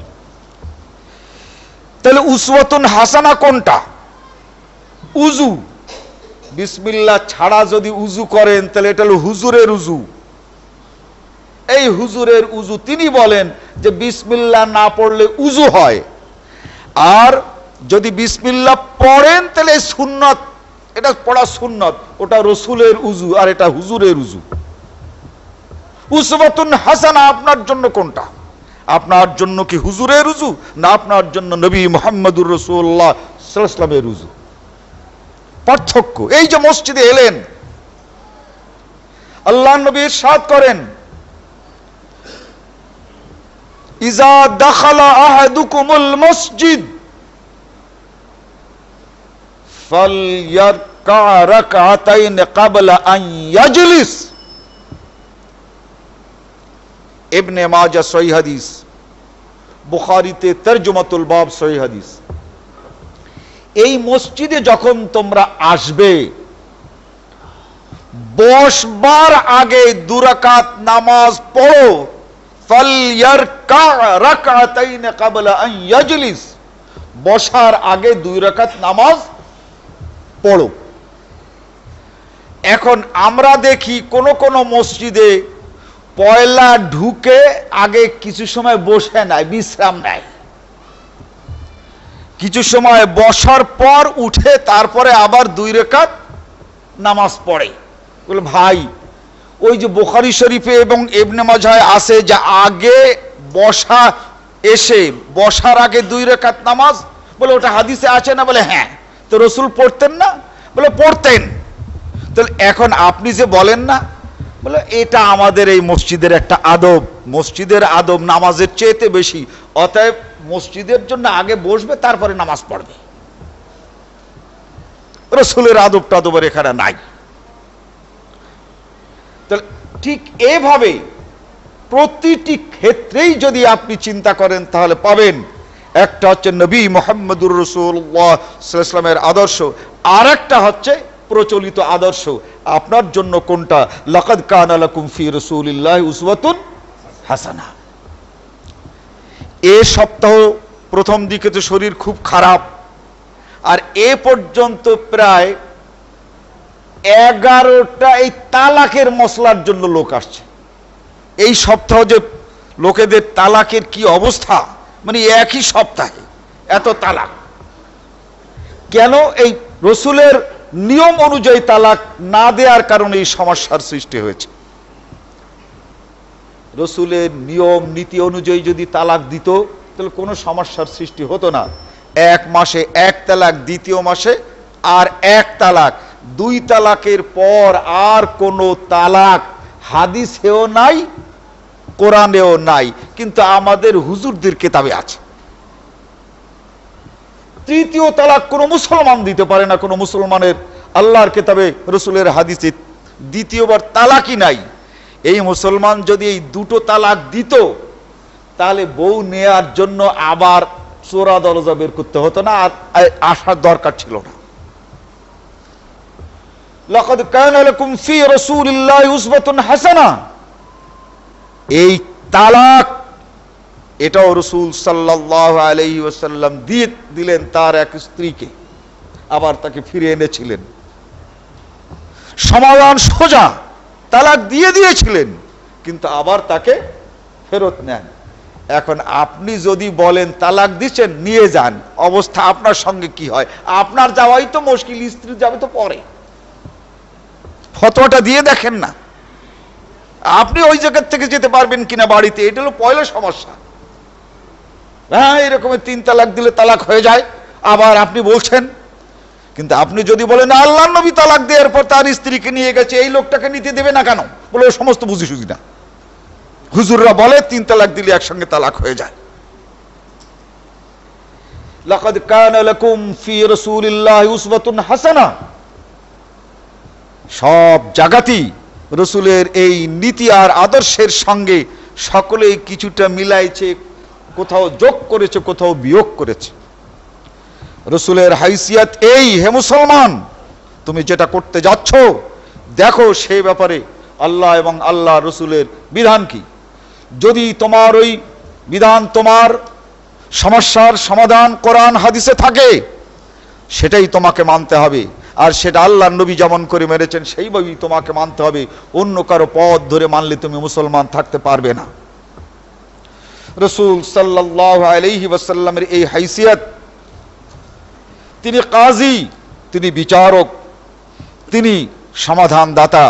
তাহলে উসওয়াতুন হাসানা কোনটা উজু বিসমিল্লা ছাড়া যদি উজু করেন তাহলে এটা হলো হুজুরের উজু এই হুজুরের উজু তিনি বলেন যে বিসমিল্লা না পড়লে উজু হয় আর যদি বিসমিল্লা পড়েন তাহলে সুন্নত এটা পড়া সুন্নত ওটা রসুলের উজু আর এটা হুজুরের উজু উসবতুন হাসানা আপনার জন্য কোনটা আপনার জন্য কি হুজুরের রুজু না আপনার জন্য নবী মোহাম্মদুর রসুল্লাহ সাল্লামের রুজু পার্থক্য এই যে মসজিদে এলেন আল্লাহ নবী সাদ করেন ইজা দাখালা আহাদুকুমুল মসজিদ ফালইয়ারকা রাকাতাইন বাব সহিহ হাদিস এই মসজিদে যখন তোমরা আসবে বসবার আগে দুরাকাত নামাজ পড়ো বসার আগে দুই রাকাত নামাজ পড়ো এখন আমরা দেখি কোন কোন মসজিদে পয়লা ঢুকে আগে কিছু সময় বসে নেয় বিশ্রাম নেয় কিছু সময় বসার পর উঠে তারপরে আবার দুই রেখাত নামাজ পড়ে বলে ভাই ওই যে বোখারি শরীফে এবং এবনে মাঝায় আসে যে আগে বসা এসে বসার আগে দুই রেখাত নামাজ বলে ওটা হাদিসে আছে না বলে হ্যাঁ তো রসুল পড়তেন না বলে পড়তেন তাহলে এখন আপনি যে বলেন না বলে এটা আমাদের এই মসজিদের একটা আদব মসজিদের আদব নামাজের চেয়েতে বেশি অতএব মসজিদের জন্য আগে বসবে তারপরে নামাজ পড়বে রসুলের আদব টাদবের এখানে নাই ঠিক এভাবে প্রতিটি ক্ষেত্রেই যদি আপনি চিন্তা করেন তাহলে পাবেন একটা হচ্ছে নবী মোহাম্মদুর রসুলামের আদর্শ আর একটা হচ্ছে প্রচলিত আদর্শ আপনার জন্য কোনটা লকদ কান আলাকুম ফি রসুল্লাহ উসওয়াতুন হাসানা এ সপ্তাহ প্রথম দিকে তো শরীর খুব খারাপ আর এ পর্যন্ত প্রায় এগারোটা এই তালাকের মশলার জন্য লোক আসছে এই সপ্তাহ যে লোকেদের তালাকের কি অবস্থা মানে একই সপ্তাহে এত তালাক কেন এই রসুলের নিয়ম অনুযায়ী তালাক না দেওয়ার কারণে এই সমস্যার সৃষ্টি হয়েছে রসুলের নিয়ম নীতি অনুযায়ী যদি তালাক দিত তাহলে কোনো সমস্যার সৃষ্টি হতো না এক মাসে এক তালাক দ্বিতীয় মাসে আর এক তালাক দুই তালাকের পর আর কোনো তালাক হাদিসেও নাই কোরআনেও নাই কিন্তু আমাদের হুজুরদের কেতাবে আছে তৃতীয় তালাক কোনো মুসলমান দিতে পারে না কোনো মুসলমানের আল্লাহর কেতাবে রসুলের হাদিসে দ্বিতীয়বার তালাকই নাই এই মুসলমান যদি এই দুটো তালাক দিত তাহলে বউ নেয়ার জন্য আবার চোরা দরজা বের করতে হতো না আসার দরকার ছিল না এই তালাক এটাও রসুল সাল্লাহ দিয়ে দিলেন তার এক স্ত্রীকে আবার তাকে ফিরে এনেছিলেন সমাধান সোজা তালাক দিয়ে দিয়েছিলেন কিন্তু আবার তাকে ফেরত নেন এখন আপনি যদি বলেন তালাক দিচ্ছেন নিয়ে যান অবস্থা আপনার সঙ্গে কি হয় আপনার যাওয়াই তো মুশকিল স্ত্রীর যাবে তো পরে ফতোয়াটা দিয়ে দেখেন না আপনি ওই জায়গার থেকে যেতে পারবেন কিনা বাড়িতে এটা হলো পয়লা সমস্যা হ্যাঁ এরকমের তিন তালাক দিলে তালাক হয়ে যায় আবার আপনি বলছেন কিন্তু আপনি যদি বলেন আল্লাহ নবী তালাক দেওয়ার পর তার স্ত্রীকে নিয়ে গেছে এই লোকটাকে নিতে দেবে না কেন বলে সমস্ত বুঝি শুধু না হুজুররা বলে তিন তালাক দিলে একসঙ্গে তালাক হয়ে যায় লাকাদ কান লাকুম ফি রাসূলিল্লাহি উসওয়াতুন হাসানা সব জাগাতি রসুলের এই নীতি আর আদর্শের সঙ্গে সকলেই কিছুটা মিলাইছে কোথাও যোগ করেছে কোথাও বিয়োগ করেছে রসুলের হাইসিয়াত এই হে মুসলমান তুমি যেটা করতে যাচ্ছ দেখো সেই ব্যাপারে আল্লাহ এবং আল্লাহ রসুলের বিধান কি যদি তোমার ওই বিধান তোমার সমস্যার সমাধান কোরআন হাদিসে থাকে সেটাই তোমাকে মানতে হবে আর সেটা আল্লাহ নবী যেমন করে মেরেছেন সেইভাবেই তোমাকে মানতে হবে অন্য কারো পথ ধরে মানলে তুমি মুসলমান থাকতে পারবে না রসুল সাল্লাহ আলহি ওয়াসাল্লামের এই হাইসিয়াত তিনি কাজী তিনি বিচারক তিনি সমাধানদাতা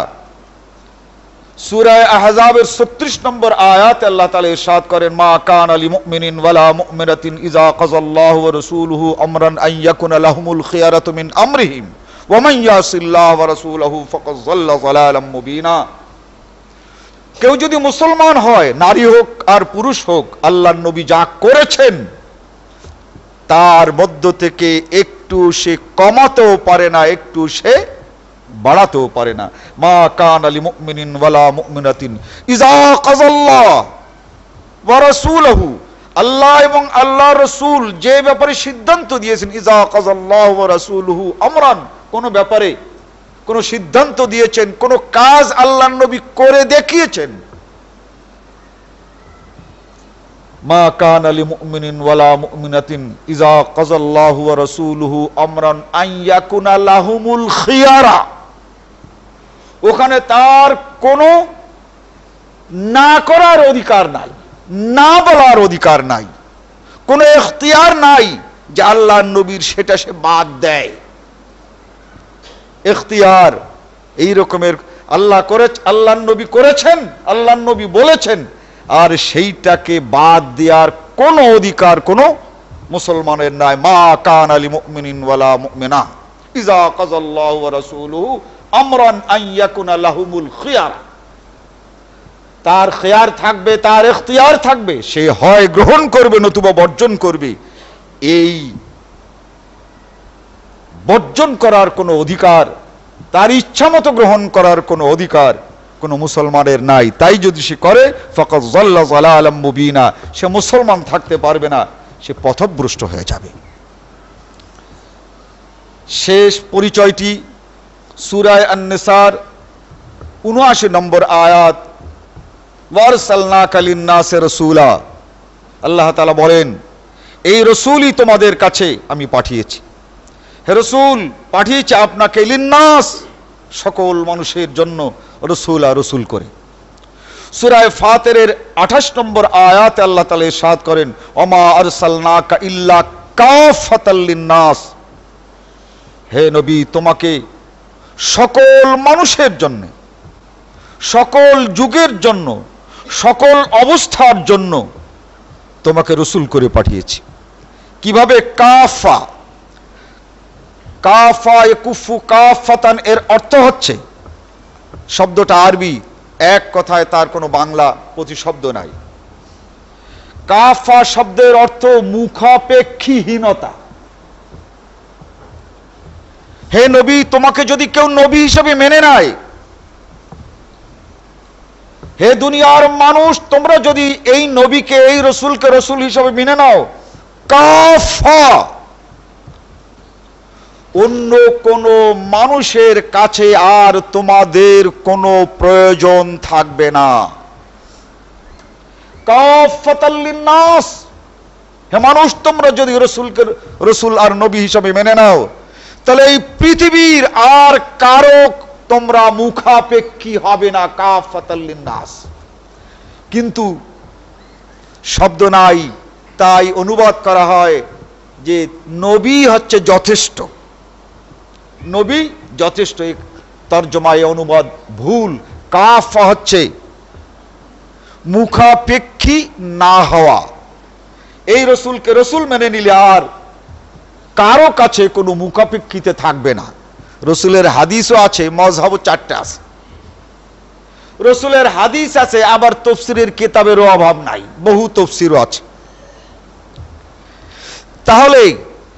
সুরায় আহজাবের ছত্রিশ নম্বর আয়াত আল্লাহ তালা ইরশাদ করেন মা কান আলী মুমিনিন ওয়ালা মুমিনাতিন ইজা কাজাল্লাহু ওয়া রাসূলুহু আমরান আন ইয়াকুনা লাহুমুল খিয়ারাতু মিন আমরিহিম ওয়া মান ইয়াসিল্লাহ ওয়া রাসূলুহু ফাকাদ যাল্লা যালালাম মুবিনা কেউ যদি মুসলমান হয় নারী হোক আর পুরুষ হোক আল্লাহর নবী যা করেছেন তার মধ্য থেকে একটু সে কমাতেও পারে না একটু সে বাড়াতেও পারে না মা কান আলী মুকমিনিন ওয়ালা মুকমিনাতিন ইজা কাজাল্লাহ ওয়া আল্লাহ এবং আল্লাহ রসুল যে ব্যাপারে সিদ্ধান্ত দিয়েছেন ইজা কাজাল্লাহ ওয়া আমরান কোন ব্যাপারে কোন সিদ্ধান্ত দিয়েছেন কোন কাজ আল্লাহ নবী করে দেখিয়েছেন মা কান আলী মুমিনিন ওয়ালা মুমিনাতিন ইজা ওয়া রাসূলুহু আমরান ইয়াকুনা লাহুমুল খিয়ারা ওখানে তার কোনো না করার অধিকার নাই না বলার অধিকার নাই কোনো এখতিয়ার নাই যে আল্লাহ নবীর সেটা সে বাদ দেয় এখতিয়ার এই রকমের আল্লাহ করে আল্লাহ নবী করেছেন আল্লাহ নবী বলেছেন আর সেইটাকে বাদ দেওয়ার কোনো অধিকার কোনো মুসলমানের নাই মা কান আলী মুমিনিন ওয়ালা মুমিনা ইজা তার খেয়ার থাকবে তার এখতিয়ার থাকবে সে হয় গ্রহণ করবে নতুবা বর্জন করবে এই বর্জন করার কোনো অধিকার তার ইচ্ছা মতো গ্রহণ করার কোনো অধিকার কোনো মুসলমানের নাই তাই যদি সে করে ফকত জল্লা জালা আলম মুবিনা সে মুসলমান থাকতে পারবে না সে পথভ্রষ্ট হয়ে যাবে শেষ পরিচয়টি সুরায় আন্নেসার উনআশি নম্বর আয়াত ওয়ারসাল্লা কালিন্নাসে রসুলা আল্লাহ তালা বলেন এই রসুলই তোমাদের কাছে আমি পাঠিয়েছি হে রসুল পাঠিয়েছে আপনাকে লিন্নাস সকল মানুষের জন্য আর রসুল করে সুরায় ফাতেরের আঠাশ নম্বর আয়াতে আল্লাহ তালে সাদ করেন অমা আর ইল্লা কাফাতাল্লিন্নাস হে নবী তোমাকে সকল মানুষের জন্য সকল যুগের জন্য সকল অবস্থার জন্য তোমাকে রসুল করে পাঠিয়েছি কিভাবে কাফা কাফা কুফু কাফাতান এর অর্থ হচ্ছে শব্দটা আরবি এক কথায় তার কোনো বাংলা প্রতিশব্দ নাই কাফা শব্দের অর্থ মুখাপেক্ষীহীনতা হে নবী তোমাকে যদি কেউ নবী হিসেবে মেনে নেয় হে দুনিয়ার মানুষ তোমরা যদি এই নবীকে এই রসুলকে রসুল হিসেবে মেনে নাও কাফা অন্য কোনো মানুষের কাছে আর তোমাদের কোনো প্রয়োজন থাকবে না হে মানুষ তোমরা যদি রসুলকে রসুল আর নবী হিসাবে মেনে নাও তাহলে এই পৃথিবীর আর কারো তোমরা মুখাপেক্ষী হবে না কাফাতাল্লিনাস কিন্তু শব্দ নাই তাই অনুবাদ করা হয় যে নবী হচ্ছে যথেষ্ট নবী যথেষ্ট তর্জমায় অনুবাদ ভুল কাফ হচ্ছে মুখাপেক্ষী না হওয়া এই রসুলকে রসুল মেনে নিলে আর কারো কাছে কোনো মুখাপেক্ষিতে থাকবে না রসুলের হাদিসও আছে মজহব চারটা আছে রসুলের হাদিস আছে আবার তফসিরের কেতাবেরও অভাব নাই বহু তফসিরও আছে তাহলে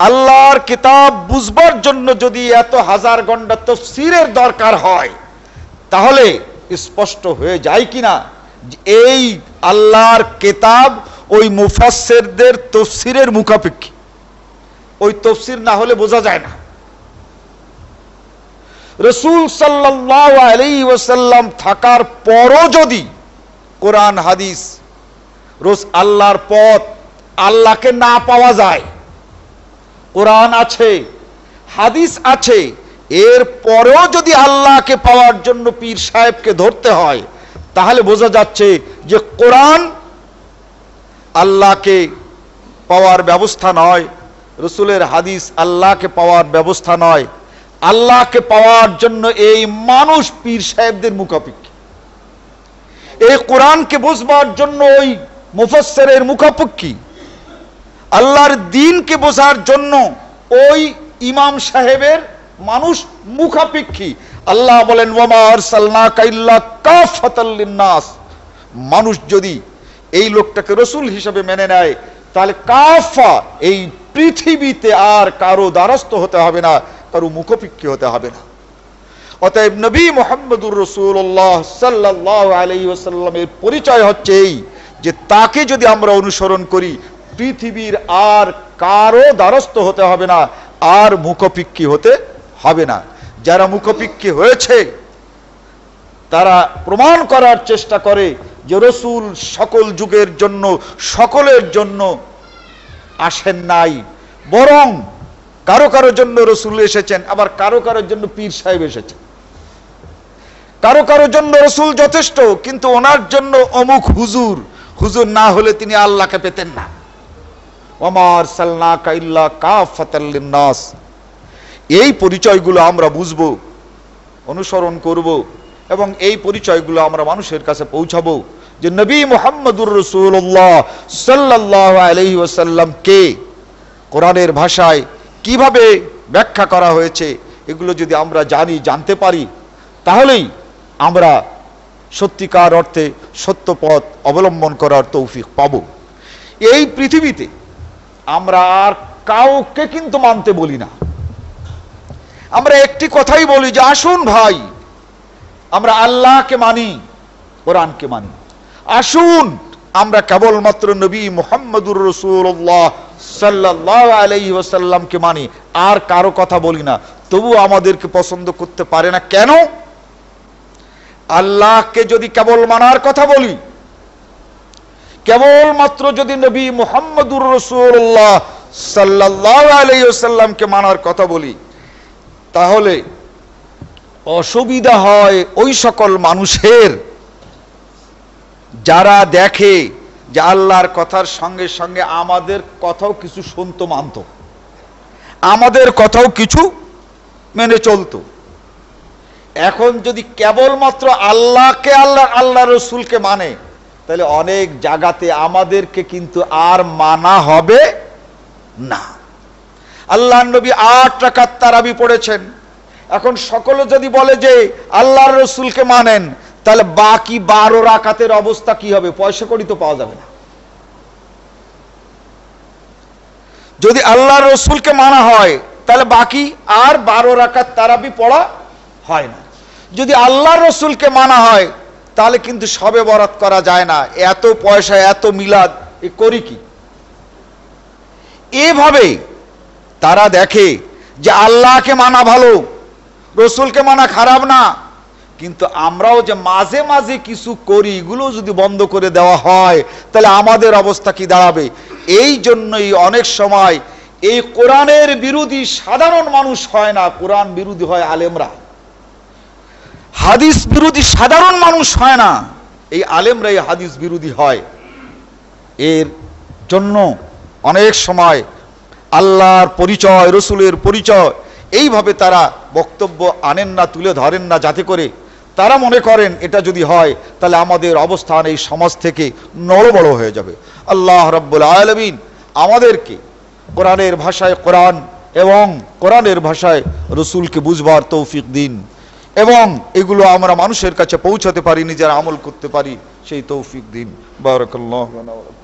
আল্লাহর কিতাব বুঝবার জন্য যদি এত হাজার ঘন্টা তফসিরের দরকার হয় তাহলে স্পষ্ট হয়ে যায় কিনা এই আল্লাহর কেতাব ওই মুফাসেরদের তফসিরের মুখাপেক্ষী ওই তফসির না হলে বোঝা যায় না রসুল সাল্লাহ আলি ওসাল্লাম থাকার পরও যদি কোরআন হাদিস রোজ আল্লাহর পথ আল্লাহকে না পাওয়া যায় কোরআন আছে হাদিস আছে এর পরেও যদি আল্লাহকে পাওয়ার জন্য পীর সাহেবকে ধরতে হয় তাহলে বোঝা যাচ্ছে যে কোরআন আল্লাহকে পাওয়ার ব্যবস্থা নয় রসুলের হাদিস আল্লাহকে পাওয়ার ব্যবস্থা নয় আল্লাহকে পাওয়ার জন্য এই মানুষ পীর সাহেবদের মুখাপেক্ষি এই কোরআনকে বুঝবার জন্য ওই মুফসরের মুখাপেক্ষী আল্লাহর দিনকে বোঝার জন্য ওই ইমাম সাহেবের মানুষ মুখাপেক্ষী আল্লাহ বলেন নাস মানুষ যদি এই লোকটাকে রসুল হিসেবে মেনে নেয় তাহলে কাফা এই পৃথিবীতে আর কারো দ্বারস্থ হতে হবে না কারো মুখপেক্ষী হতে হবে না অতএব নবী মোহাম্মদুর রসুল্লাহ সাল্লাহ আলহিউসাল্লামের পরিচয় হচ্ছে এই যে তাকে যদি আমরা অনুসরণ করি পৃথিবীর আর কারো দ্বারস্থ হতে হবে না আর মুখপিক্ষি হতে হবে না যারা মুখপিক্ষি হয়েছে তারা প্রমাণ করার চেষ্টা করে যে রসুল সকল যুগের জন্য সকলের জন্য আসেন নাই বরং কারো কারো জন্য রসুল এসেছেন আবার কারো কারোর জন্য পীর সাহেব এসেছেন কারো কারো জন্য রসুল যথেষ্ট কিন্তু ওনার জন্য অমুক হুজুর হুজুর না হলে তিনি আল্লাহকে পেতেন না ওমার কা এই পরিচয়গুলো আমরা বুঝব অনুসরণ করব এবং এই পরিচয়গুলো আমরা মানুষের কাছে পৌঁছাবো যে নবী মোহাম্মদুর রসুল্লাহ সাল্লাহ আলহি কে কোরআনের ভাষায় কিভাবে ব্যাখ্যা করা হয়েছে এগুলো যদি আমরা জানি জানতে পারি তাহলেই আমরা সত্যিকার অর্থে সত্য পথ অবলম্বন করার তৌফিক পাব এই পৃথিবীতে আমরা আর কাউকে কিন্তু মানতে বলি না আমরা একটি কথাই বলি যে আসুন ভাই আমরা আল্লাহকে মানি কোরআনকে মানি আসুন আমরা কেবলমাত্র নবী মোহাম্মদুর রসুল্লাহ সাল্লাহ আলহি ওসাল্লামকে মানি আর কারো কথা বলি না তবু আমাদেরকে পছন্দ করতে পারে না কেন আল্লাহকে যদি কেবল মানার কথা বলি কেবলমাত্র যদি নবী মোহাম্মদুর রসুল্লাহ সাল্লাহ আলাইসাল্লামকে মানার কথা বলি তাহলে অসুবিধা হয় ওই সকল মানুষের যারা দেখে যে আল্লাহর কথার সঙ্গে সঙ্গে আমাদের কথাও কিছু শুনত মানত আমাদের কথাও কিছু মেনে চলতো এখন যদি কেবলমাত্র আল্লাহকে আল্লাহ আল্লাহ রসুলকে মানে তাহলে অনেক জায়গাতে আমাদেরকে কিন্তু আর মানা হবে না আল্লাহ নবী আট টাকার তারাবি পড়েছেন এখন সকলে যদি বলে যে আল্লাহর রসুলকে মানেন তাহলে বাকি বারো রাকাতের অবস্থা কি হবে পয়সা করি তো পাওয়া যাবে না যদি আল্লাহ রসুলকে মানা হয় তাহলে বাকি আর বারো রাকাত তারাবি পড়া হয় না যদি আল্লাহ রসুলকে মানা হয় তাহলে কিন্তু সবে বরাত করা যায় না এত পয়সা এত মিলাদ এ করি কি এভাবে তারা দেখে যে আল্লাহকে মানা ভালো রসুলকে মানা খারাপ না কিন্তু আমরাও যে মাঝে মাঝে কিছু করি এগুলো যদি বন্ধ করে দেওয়া হয় তাহলে আমাদের অবস্থা কি দাঁড়াবে এই জন্যই অনেক সময় এই কোরআনের বিরোধী সাধারণ মানুষ হয় না কোরআন বিরোধী হয় আলেমরা হাদিস বিরোধী সাধারণ মানুষ হয় না এই আলেমরা এই হাদিস বিরোধী হয় এর জন্য অনেক সময় আল্লাহর পরিচয় রসুলের পরিচয় এইভাবে তারা বক্তব্য আনেন না তুলে ধরেন না যাতে করে তারা মনে করেন এটা যদি হয় তাহলে আমাদের অবস্থান এই সমাজ থেকে নড়বড় হয়ে যাবে আল্লাহ রব্বুল আলমিন আমাদেরকে কোরআনের ভাষায় কোরআন এবং কোরআনের ভাষায় রসুলকে বুঝবার তৌফিক দিন এবং এগুলো আমরা মানুষের কাছে পৌঁছাতে পারি নিজের আমল করতে পারি সেই তৌফিক দিন বারকাল্লাহ